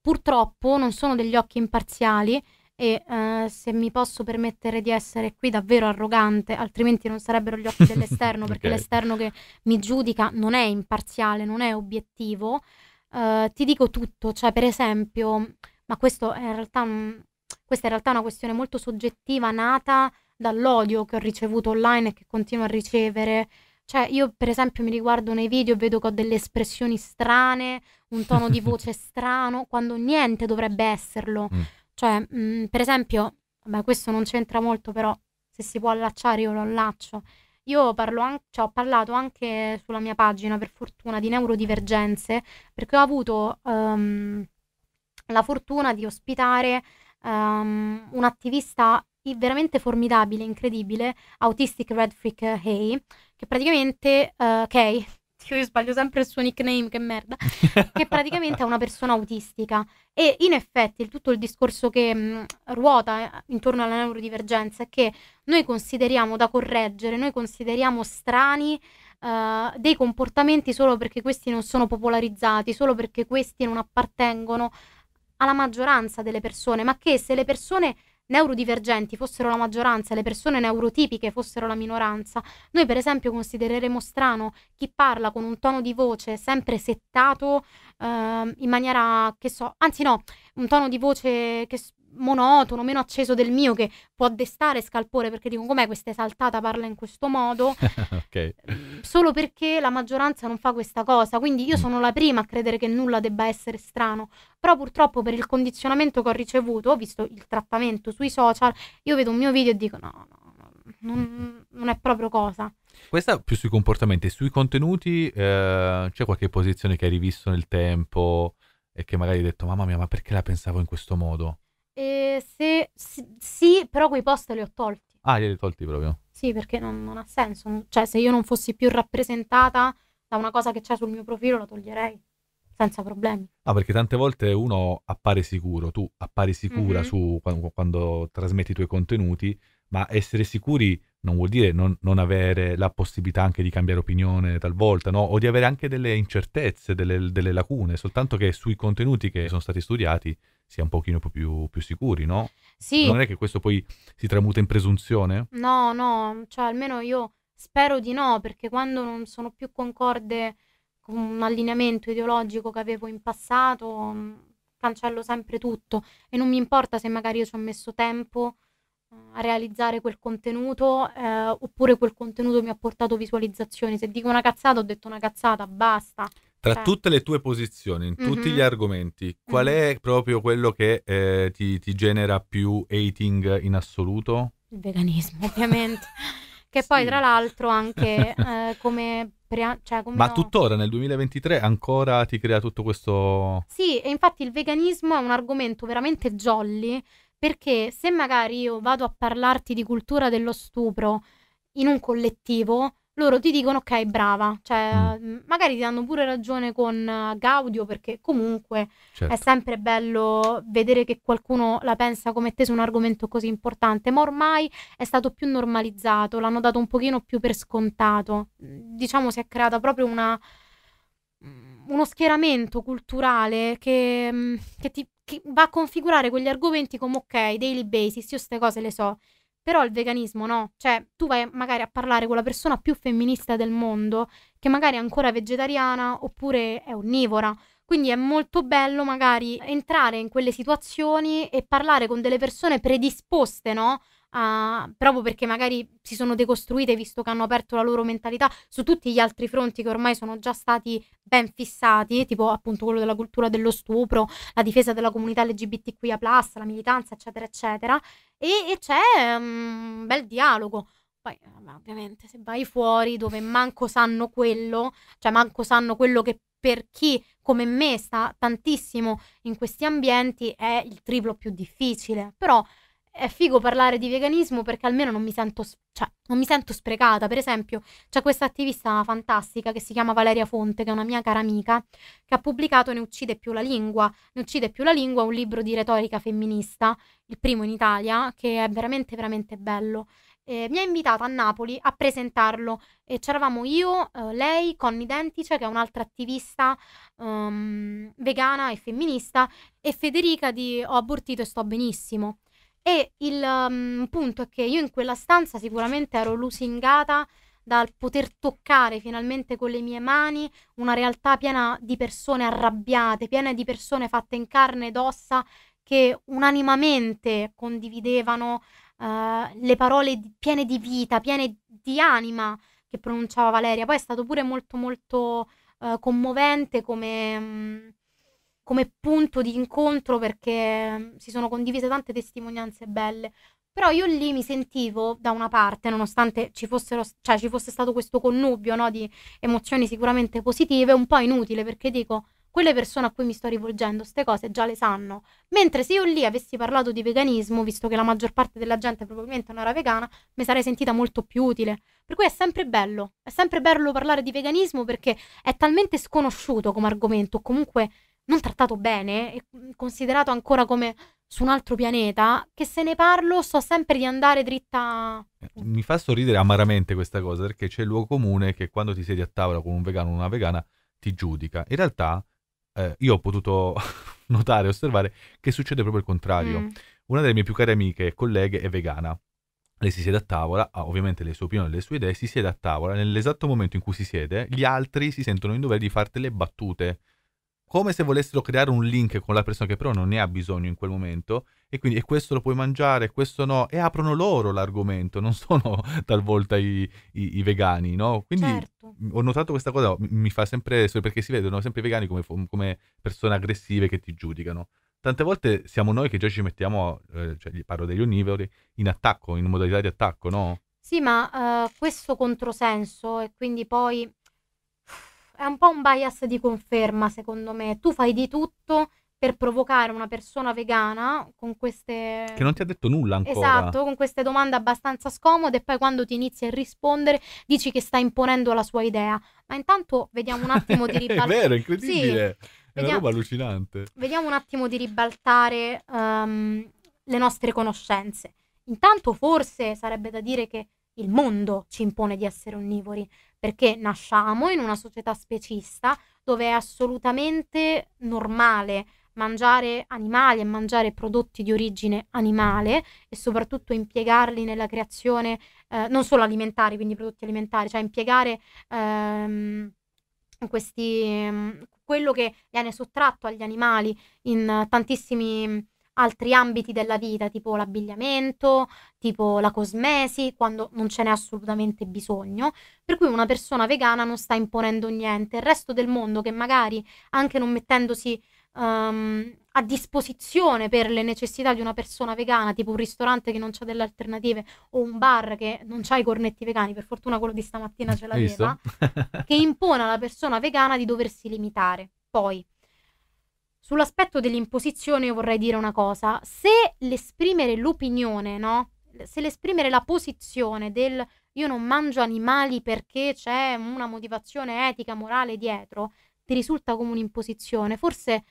purtroppo non sono degli occhi imparziali e eh, se mi posso permettere di essere qui davvero arrogante, altrimenti non sarebbero gli occhi dell'esterno, [laughs] perché okay. l'esterno che mi giudica non è imparziale, non è obiettivo, eh, ti dico tutto, cioè per esempio, ma questo è in realtà un, questa è in realtà una questione molto soggettiva nata dall'odio che ho ricevuto online e che continuo a ricevere. Cioè, io per esempio mi riguardo nei video e vedo che ho delle espressioni strane, un tono di voce [laughs] strano, quando niente dovrebbe esserlo. Mm. Cioè, mh, mm, per esempio, vabbè, questo non c'entra molto, però se si può allacciare io lo allaccio. Io parlo an- cioè, ho parlato anche sulla mia pagina, per fortuna, di neurodivergenze, perché ho avuto um, la fortuna di ospitare um, un attivista veramente formidabile, incredibile, Autistic Red Freak Hay, che praticamente, uh, Kay, io, sbaglio sempre il suo nickname, che merda. [laughs] che praticamente è una persona autistica. E in effetti tutto il discorso che mh, mm, ruota eh, intorno alla neurodivergenza è che noi consideriamo da correggere, noi consideriamo strani Uh, dei comportamenti solo perché questi non sono popolarizzati, solo perché questi non appartengono alla maggioranza delle persone, ma che se le persone neurodivergenti fossero la maggioranza e le persone neurotipiche fossero la minoranza, noi per esempio considereremo strano chi parla con un tono di voce sempre settato eh, in maniera che so, anzi no, un tono di voce che monotono, meno acceso del mio che può destare scalpore perché dico com'è questa esaltata parla in questo modo [laughs] okay. solo perché la maggioranza non fa questa cosa quindi io mm. sono la prima a credere che nulla debba essere strano però purtroppo per il condizionamento che ho ricevuto ho visto il trattamento sui social io vedo un mio video e dico no, no, no non, non è proprio cosa questa più sui comportamenti sui contenuti eh, c'è qualche posizione che hai rivisto nel tempo e che magari hai detto mamma mia ma perché la pensavo in questo modo eh, se, se- sì, però quei post li ho tolti. Ah, li hai tolti proprio. Sì, perché non, non ha senso. Cioè, se io non fossi più rappresentata da una cosa che c'è sul mio profilo, la toglierei senza problemi. No, perché tante volte uno appare sicuro, tu appari sicura Mhm. su quando, quando trasmetti i tuoi contenuti, ma essere sicuri non vuol dire non, non avere la possibilità anche di cambiare opinione talvolta, no? O di avere anche delle incertezze, delle, delle lacune, soltanto che sui contenuti che sono stati studiati si è un pochino più, più sicuri, no? Sì. Non è che questo poi si tramuta in presunzione? No, no, cioè almeno io spero di no, perché quando non sono più concorde con un allineamento ideologico che avevo in passato, mm, cancello sempre tutto e non mi importa se magari io ci ho messo tempo eh, a realizzare quel contenuto eh, oppure quel contenuto mi ha portato visualizzazioni. Se dico una cazzata, ho detto una cazzata, basta. Tra eh. tutte le tue posizioni, in mm-hmm. tutti gli mm-hmm. argomenti, qual mm-hmm. è proprio quello che eh, ti, ti, genera più hating in assoluto? Il veganismo, ovviamente. [laughs] che poi, tra l'altro, anche [laughs] eh, come Prea- cioè Ma no? tuttora nel 2023 ancora ti crea tutto questo. Sì, e infatti il veganismo è un argomento veramente jolly perché se magari io vado a parlarti di cultura dello stupro in un collettivo, loro ti dicono ok, brava, cioè mm. mm magari ti danno pure ragione con eh, Gaudio perché comunque certo. è sempre bello vedere che qualcuno la pensa come te su un argomento così importante, ma ormai è stato più normalizzato, l'hanno dato un pochino più per scontato, mm, diciamo si è creata proprio una, mm, uno schieramento culturale che, che ti che va a configurare quegli argomenti come ok, daily basis, io queste cose le so, però il veganismo no, cioè tu vai magari a parlare con la persona più femminista del mondo, che magari è ancora vegetariana oppure è onnivora. Quindi è molto bello magari entrare in quelle situazioni e parlare con delle persone predisposte, no? a, ah, proprio perché magari si sono decostruite visto che hanno aperto la loro mentalità su tutti gli altri fronti che ormai sono già stati ben fissati, tipo appunto quello della cultura dello stupro, la difesa della comunità LGBTQIA, la militanza, eccetera, eccetera. E, e c'è mm, un um, bel dialogo. Poi, eh, ovviamente, se vai fuori dove manco sanno quello, cioè manco sanno quello che per chi come me sta tantissimo in questi ambienti è il triplo più difficile. Però è figo parlare di veganismo perché almeno non mi sento, cioè, non mi sento sprecata. Per esempio, c'è questa attivista fantastica che si chiama Valeria Fonte, che è una mia cara amica, che ha pubblicato Ne uccide più la lingua. Ne uccide più la lingua, un libro di retorica femminista, il primo in Italia, che è veramente, veramente bello. Eh, mi ha invitata a Napoli a presentarlo e c'eravamo io, eh, lei, Connie Dentice, che è un'altra attivista um, vegana e femminista, e Federica di Ho abortito e sto benissimo. E il um, punto è che io in quella stanza sicuramente ero lusingata dal poter toccare finalmente con le mie mani una realtà piena di persone arrabbiate, piena di persone fatte in carne ed ossa che unanimemente condividevano uh, le parole di, piene di vita, piene di anima che pronunciava Valeria. Poi è stato pure molto molto uh, commovente come... Mh, mm, come punto di incontro perché mm, si sono condivise tante testimonianze belle. Però io lì mi sentivo da una parte, nonostante ci, fossero, cioè, ci fosse stato questo connubio no, di emozioni sicuramente positive, un po' inutile perché dico, quelle persone a cui mi sto rivolgendo queste cose già le sanno. Mentre se io lì avessi parlato di veganismo, visto che la maggior parte della gente probabilmente non era vegana, mi sarei sentita molto più utile. Per cui è sempre bello, è sempre bello parlare di veganismo perché è talmente sconosciuto come argomento, comunque non trattato bene, mm, considerato ancora come su un altro pianeta, che se ne parlo so sempre di andare dritta... Eh, mi fa sorridere amaramente questa cosa, perché c'è il luogo comune che quando ti siedi a tavola con un vegano o una vegana ti giudica. In realtà eh, io ho potuto [laughs] notare, osservare che succede proprio il contrario. Mm. Una delle mie più care amiche e colleghe è vegana. Lei si siede a tavola, ha ovviamente le sue opinioni, e le sue idee, si siede a tavola. Nell'esatto momento in cui si siede, gli altri si sentono in dovere di farti le battute come se volessero creare un link con la persona che però non ne ha bisogno in quel momento e quindi e questo lo puoi mangiare, questo no, e aprono loro l'argomento, non sono [laughs] talvolta i, i, i vegani, no? Quindi certo. ho notato questa cosa, mi fa sempre, perché si vedono sempre i vegani come, come persone aggressive che ti giudicano. Tante volte siamo noi che già ci mettiamo, eh, cioè parlo degli onnivori, in attacco, in modalità di attacco, no? Sì, ma uh, questo controsenso e quindi poi è un po' un bias di conferma, secondo me. Tu fai di tutto per provocare una persona vegana con queste... Che non ti ha detto nulla ancora. Esatto, con queste domande abbastanza scomode e poi quando ti inizi a rispondere dici che sta imponendo la sua idea. Ma intanto vediamo un attimo di ribaltare... [laughs] è vero, è incredibile. Sì. È vediamo... una roba allucinante. Vediamo un attimo di ribaltare um, le nostre conoscenze. Intanto forse sarebbe da dire che il mondo ci impone di essere onnivori, perché nasciamo in una società specista dove è assolutamente normale mangiare animali e mangiare prodotti di origine animale e soprattutto impiegarli nella creazione eh, non solo alimentari, quindi prodotti alimentari, cioè impiegare ehm, questi, mm, quello che viene sottratto agli animali in tantissimi altri ambiti della vita, tipo l'abbigliamento, tipo la cosmesi, quando non ce n'è assolutamente bisogno. Per cui una persona vegana non sta imponendo niente. Il resto del mondo, che magari anche non mettendosi um, a disposizione per le necessità di una persona vegana, tipo un ristorante che non ha delle alternative o un bar che non ha i cornetti vegani, per fortuna quello di stamattina ce l'aveva, che impone alla persona vegana di doversi limitare. Poi Sull'aspetto dell'imposizione io vorrei dire una cosa, se l'esprimere l'opinione, no? Se l'esprimere la posizione del io non mangio animali perché c'è una motivazione etica, morale dietro, ti risulta come un'imposizione, forse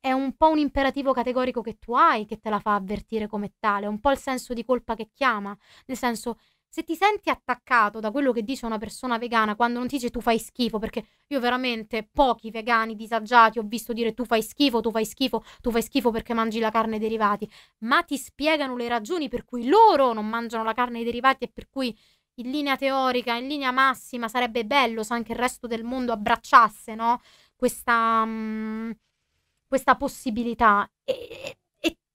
è un po' un imperativo categorico che tu hai che te la fa avvertire come tale, è un po' il senso di colpa che chiama, nel senso se ti senti attaccato da quello che dice una persona vegana quando non ti dice tu fai schifo, perché io veramente pochi vegani disagiati ho visto dire tu fai schifo, tu fai schifo, tu fai schifo perché mangi la carne e derivati, ma ti spiegano le ragioni per cui loro non mangiano la carne e derivati e per cui in linea teorica, in linea massima sarebbe bello se anche il resto del mondo abbracciasse no? questa, mh, mm, questa possibilità. E,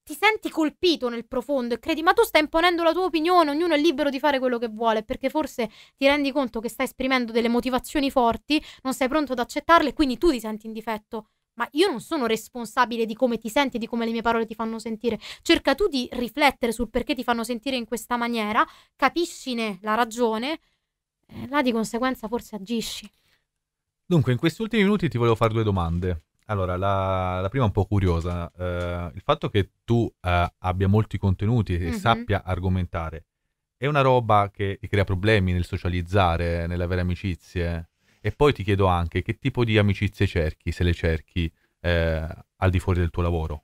ti senti colpito nel profondo e credi ma tu stai imponendo la tua opinione, ognuno è libero di fare quello che vuole perché forse ti rendi conto che stai esprimendo delle motivazioni forti, non sei pronto ad accettarle, quindi tu ti senti in difetto. Ma io non sono responsabile di come ti senti, di come le mie parole ti fanno sentire. Cerca tu di riflettere sul perché ti fanno sentire in questa maniera, capiscine la ragione, eh, là di conseguenza forse agisci. Dunque, in questi ultimi minuti ti volevo fare due domande. Allora, la, la prima è un po' curiosa. Eh, il fatto che tu eh, abbia molti contenuti e mm-hmm. sappia argomentare è una roba che ti crea problemi nel socializzare, nell'avere amicizie. E poi ti chiedo anche che tipo di amicizie cerchi, se le cerchi eh, al di fuori del tuo lavoro.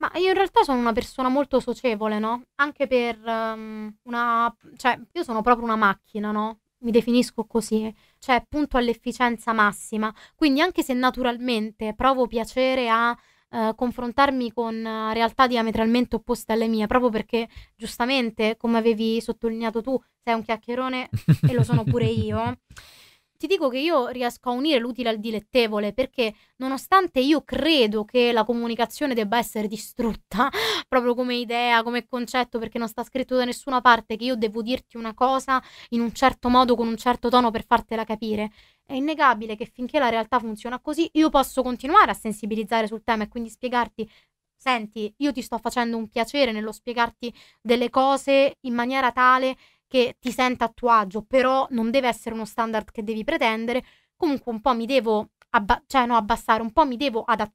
Ma io in realtà sono una persona molto socievole, no? Anche per um, una... cioè, io sono proprio una macchina, no? Mi definisco così cioè punto all'efficienza massima. Quindi anche se naturalmente provo piacere a eh, confrontarmi con eh, realtà diametralmente opposte alle mie, proprio perché giustamente, come avevi sottolineato tu, sei un chiacchierone e lo sono pure io. [laughs] ti dico che io riesco a unire l'utile al dilettevole perché nonostante io credo che la comunicazione debba essere distrutta [gasps] proprio come idea, come concetto, perché non sta scritto da nessuna parte che io devo dirti una cosa in un certo modo, con un certo tono per fartela capire, è innegabile che finché la realtà funziona così io posso continuare a sensibilizzare sul tema e quindi spiegarti senti, io ti sto facendo un piacere nello spiegarti delle cose in maniera tale che ti senta a tuo agio, però non deve essere uno standard che devi pretendere, comunque un po' mi devo abba- cioè, no, abbassare, un po' mi devo adat-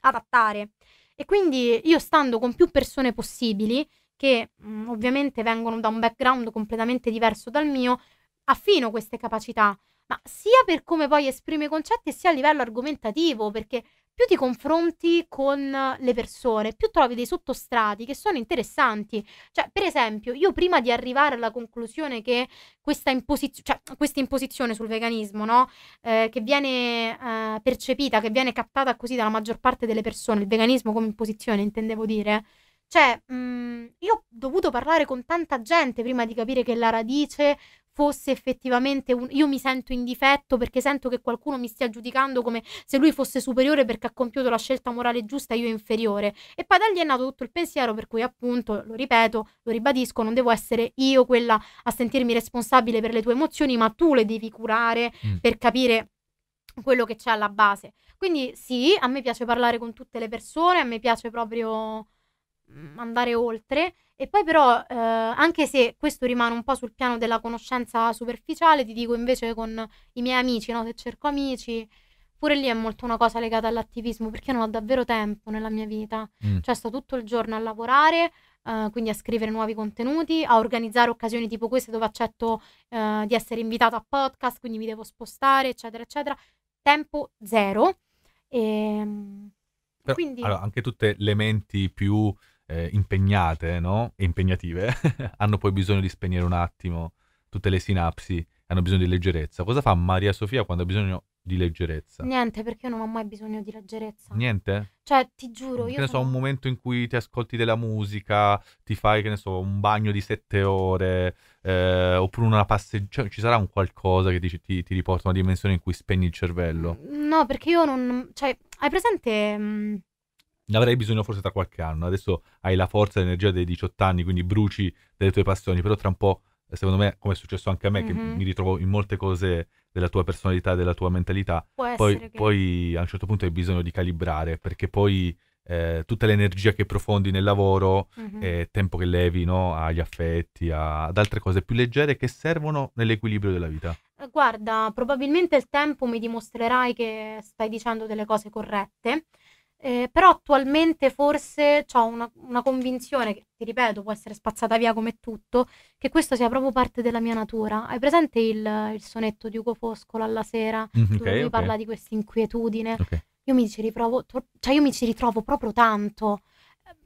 adattare. E quindi io stando con più persone possibili, che mh, mm, ovviamente vengono da un background completamente diverso dal mio, affino queste capacità, ma sia per come poi esprimo i concetti, sia a livello argomentativo, perché più ti confronti con le persone, più trovi dei sottostrati che sono interessanti. Cioè, per esempio, io prima di arrivare alla conclusione che questa, imposizio- cioè, questa imposizione sul veganismo, no? eh, che viene eh, percepita, che viene captata così dalla maggior parte delle persone, il veganismo come imposizione, intendevo dire. Cioè, mh, mm, io ho dovuto parlare con tanta gente prima di capire che la radice fosse effettivamente un io mi sento in difetto perché sento che qualcuno mi stia giudicando come se lui fosse superiore perché ha compiuto la scelta morale giusta e io inferiore. E poi da lì è nato tutto il pensiero per cui appunto, lo ripeto, lo ribadisco, non devo essere io quella a sentirmi responsabile per le tue emozioni, ma tu le devi curare mm. per capire quello che c'è alla base. Quindi sì, a me piace parlare con tutte le persone, a me piace proprio Mm, andare oltre. E poi però, eh, anche se questo rimane un po' sul piano della conoscenza superficiale, ti dico invece con i miei amici, no? se cerco amici, pure lì è molto una cosa legata all'attivismo, perché non ho davvero tempo nella mia vita. Mm. Cioè sto tutto il giorno a lavorare, eh, quindi a scrivere nuovi contenuti, a organizzare occasioni tipo queste dove accetto eh, di essere invitato a podcast, quindi mi devo spostare, eccetera, eccetera. Tempo zero. E... Ehm, però, quindi... allora, anche tutte le menti più eh, impegnate no? e impegnative [laughs] hanno poi bisogno di spegnere un attimo tutte le sinapsi, hanno bisogno di leggerezza. Cosa fa Maria Sofia quando ha bisogno di leggerezza? Niente, perché io non ho mai bisogno di leggerezza. Niente? Cioè, ti giuro, che io... Che ne sono... so, un momento in cui ti ascolti della musica, ti fai, che ne so, un bagno di sette ore, eh, oppure una passeggiata, cioè, ci sarà un qualcosa che ti, ti, ti, riporta a una dimensione in cui spegni il cervello? No, perché io non... Cioè, hai presente... Mh mm, ne avrai bisogno forse tra qualche anno. Adesso hai la forza e l'energia dei 18 anni, quindi bruci delle tue passioni, però tra un po', eh, secondo me, come è successo anche a me, mm-hmm. che mhm. mi ritrovo in molte cose della tua personalità, della tua mentalità, poi, che... poi, a un certo punto hai bisogno di calibrare, perché poi eh, tutta l'energia che profondi nel lavoro mm-hmm. e eh, tempo che levi no, agli affetti, a, ad altre cose più leggere che servono nell'equilibrio della vita. Eh, guarda, probabilmente il tempo mi dimostrerai che stai dicendo delle cose corrette eh, però attualmente forse ho una, una, convinzione, che ti ripeto può essere spazzata via come tutto, che questo sia proprio parte della mia natura. Hai presente il, il sonetto di Ugo Foscolo alla sera, mm-hmm, dove okay, parla di questa inquietudine? Okay. Io, mi ci riprovo, to- cioè io mi ci ritrovo proprio tanto. Eh,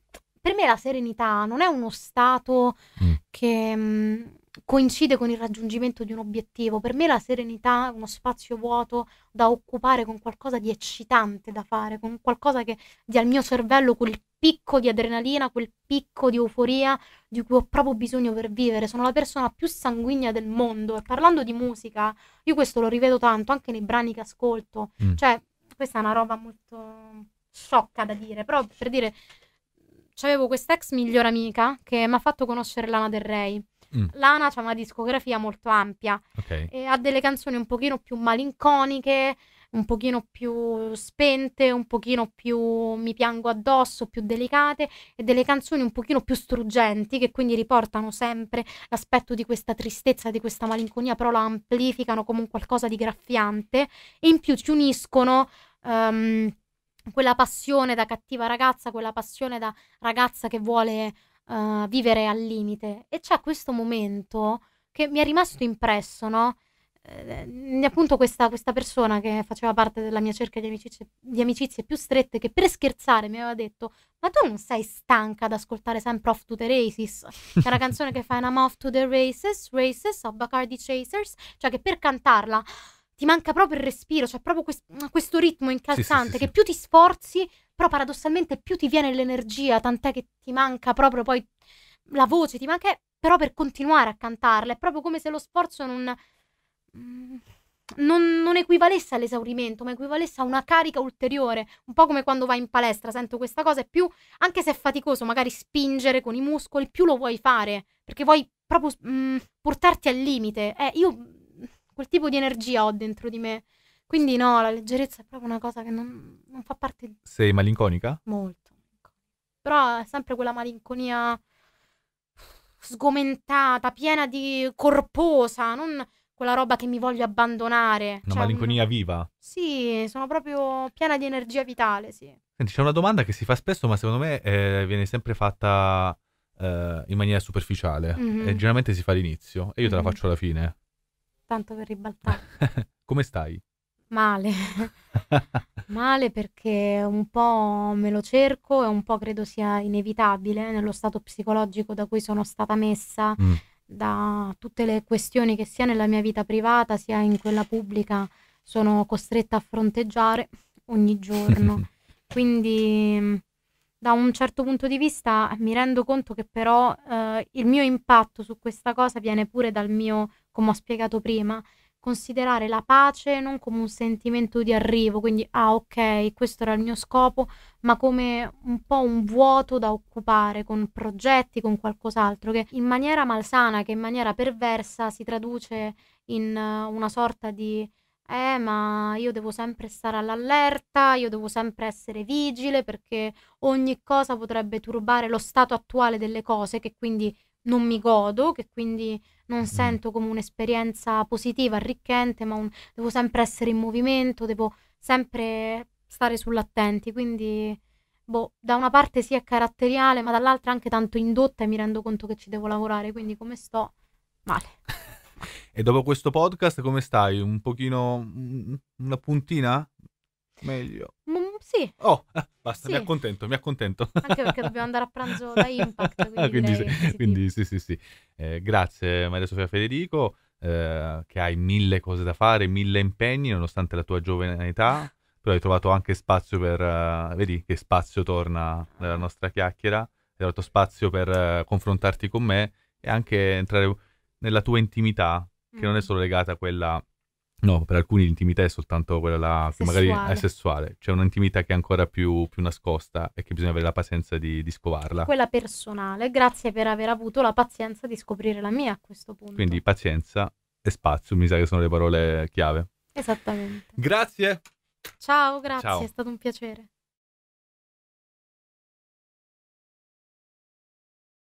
per me la serenità non è uno stato mm. che... Mh, mm, coincide con il raggiungimento di un obiettivo. Per me la serenità è uno spazio vuoto da occupare con qualcosa di eccitante da fare, con qualcosa che dia al mio cervello quel picco di adrenalina, quel picco di euforia di cui ho proprio bisogno per vivere. Sono la persona più sanguigna del mondo e parlando di musica, io questo lo rivedo tanto anche nei brani che ascolto. Mm. Cioè, questa è una roba molto sciocca da dire, però per dire c'avevo questa ex migliore amica che mi ha fatto conoscere Lana Del Rey Mm. Lana ha una discografia molto ampia okay. e ha delle canzoni un pochino più malinconiche, un pochino più spente, un pochino più mi piango addosso, più delicate e delle canzoni un pochino più struggenti che quindi riportano sempre l'aspetto di questa tristezza, di questa malinconia, però la amplificano come un qualcosa di graffiante e in più ci uniscono um, quella passione da cattiva ragazza, quella passione da ragazza che vuole uh, vivere al limite. E c'è questo momento che mi è rimasto impresso, no? Eh, appunto questa, questa, persona che faceva parte della mia cerca di amicizie, di amicizie, più strette che per scherzare mi aveva detto ma tu non sei stanca ad ascoltare sempre Off to the Races c'è una canzone che fa I'm off to the races, races of Bacardi Chasers cioè che per cantarla ti manca proprio il respiro, cioè proprio quest- questo ritmo incalzante sì, sì, sì, che più ti sforzi però paradossalmente più ti viene l'energia, tant'è che ti manca proprio poi la voce, ti manca però per continuare a cantarla, è proprio come se lo sforzo non, non, non equivalesse all'esaurimento, ma equivalesse a una carica ulteriore, un po' come quando vai in palestra, sento questa cosa e più, anche se è faticoso magari spingere con i muscoli, più lo vuoi fare, perché vuoi proprio mh, mm, portarti al limite. Eh, io quel tipo di energia ho dentro di me. Quindi no, la leggerezza è proprio una cosa che non, non fa parte di... Sei malinconica? Molto. Però è sempre quella malinconia sgomentata, piena di corposa, non quella roba che mi voglio abbandonare. Una cioè, malinconia un... viva. Sì, sono proprio piena di energia vitale, sì. Senti, c'è una domanda che si fa spesso, ma secondo me eh, viene sempre fatta eh, in maniera superficiale. Mm-hmm. E mhm. generalmente si fa all'inizio e io mm-hmm. te la mhm. faccio alla fine. Tanto per ribaltare. [laughs] Come stai? Male, [laughs] male perché un po' me lo cerco e un po' credo sia inevitabile nello stato psicologico da cui sono stata messa, Mm. da tutte le questioni che sia nella mia vita privata sia in quella pubblica sono costretta a fronteggiare ogni giorno. [laughs] Quindi da un certo punto di vista mi rendo conto che però eh, il mio impatto su questa cosa viene pure dal mio, come ho spiegato prima, considerare la pace non come un sentimento di arrivo, quindi ah ok, questo era il mio scopo, ma come un po' un vuoto da occupare con progetti, con qualcos'altro, che in maniera malsana, che in maniera perversa si traduce in uh, una sorta di eh, ma io devo sempre stare all'allerta, io devo sempre essere vigile perché ogni cosa potrebbe turbare lo stato attuale delle cose che quindi non mi godo, che quindi non mm. sento come un'esperienza positiva, arricchente, ma un... devo sempre essere in movimento, devo sempre stare sull'attenti, quindi boh, da una parte sì è caratteriale, ma dall'altra anche tanto indotta e mi rendo conto che ci devo lavorare, quindi come sto? Male. [laughs] e dopo questo podcast come stai? Un pochino, una puntina? Meglio. Un sì. Oh, eh, basta, sì. mi accontento, mi accontento. Anche perché [laughs] dobbiamo andare a pranzo da Impact. Ah, quindi, quindi, sì, quindi sì, sì, sì. Eh, grazie Maria Sofia Federico, eh, che hai mille cose da fare, mille impegni, nonostante la tua giovane età. Però hai trovato anche spazio per... Uh, vedi che spazio torna nella nostra chiacchiera. Hai trovato spazio per uh, confrontarti con me e anche entrare nella tua intimità, che mm. non è mm. solo legata a quella No, per alcuni l'intimità è soltanto quella che sessuale. magari è sessuale, c'è un'intimità che è ancora più, più, nascosta e che bisogna avere la pazienza di, di, scovarla. Quella personale, grazie per aver avuto la pazienza di scoprire la mia a questo punto. Quindi pazienza e spazio, mi sa che sono le parole chiave. Esattamente. Grazie. Ciao, grazie, Ciao. è stato un piacere.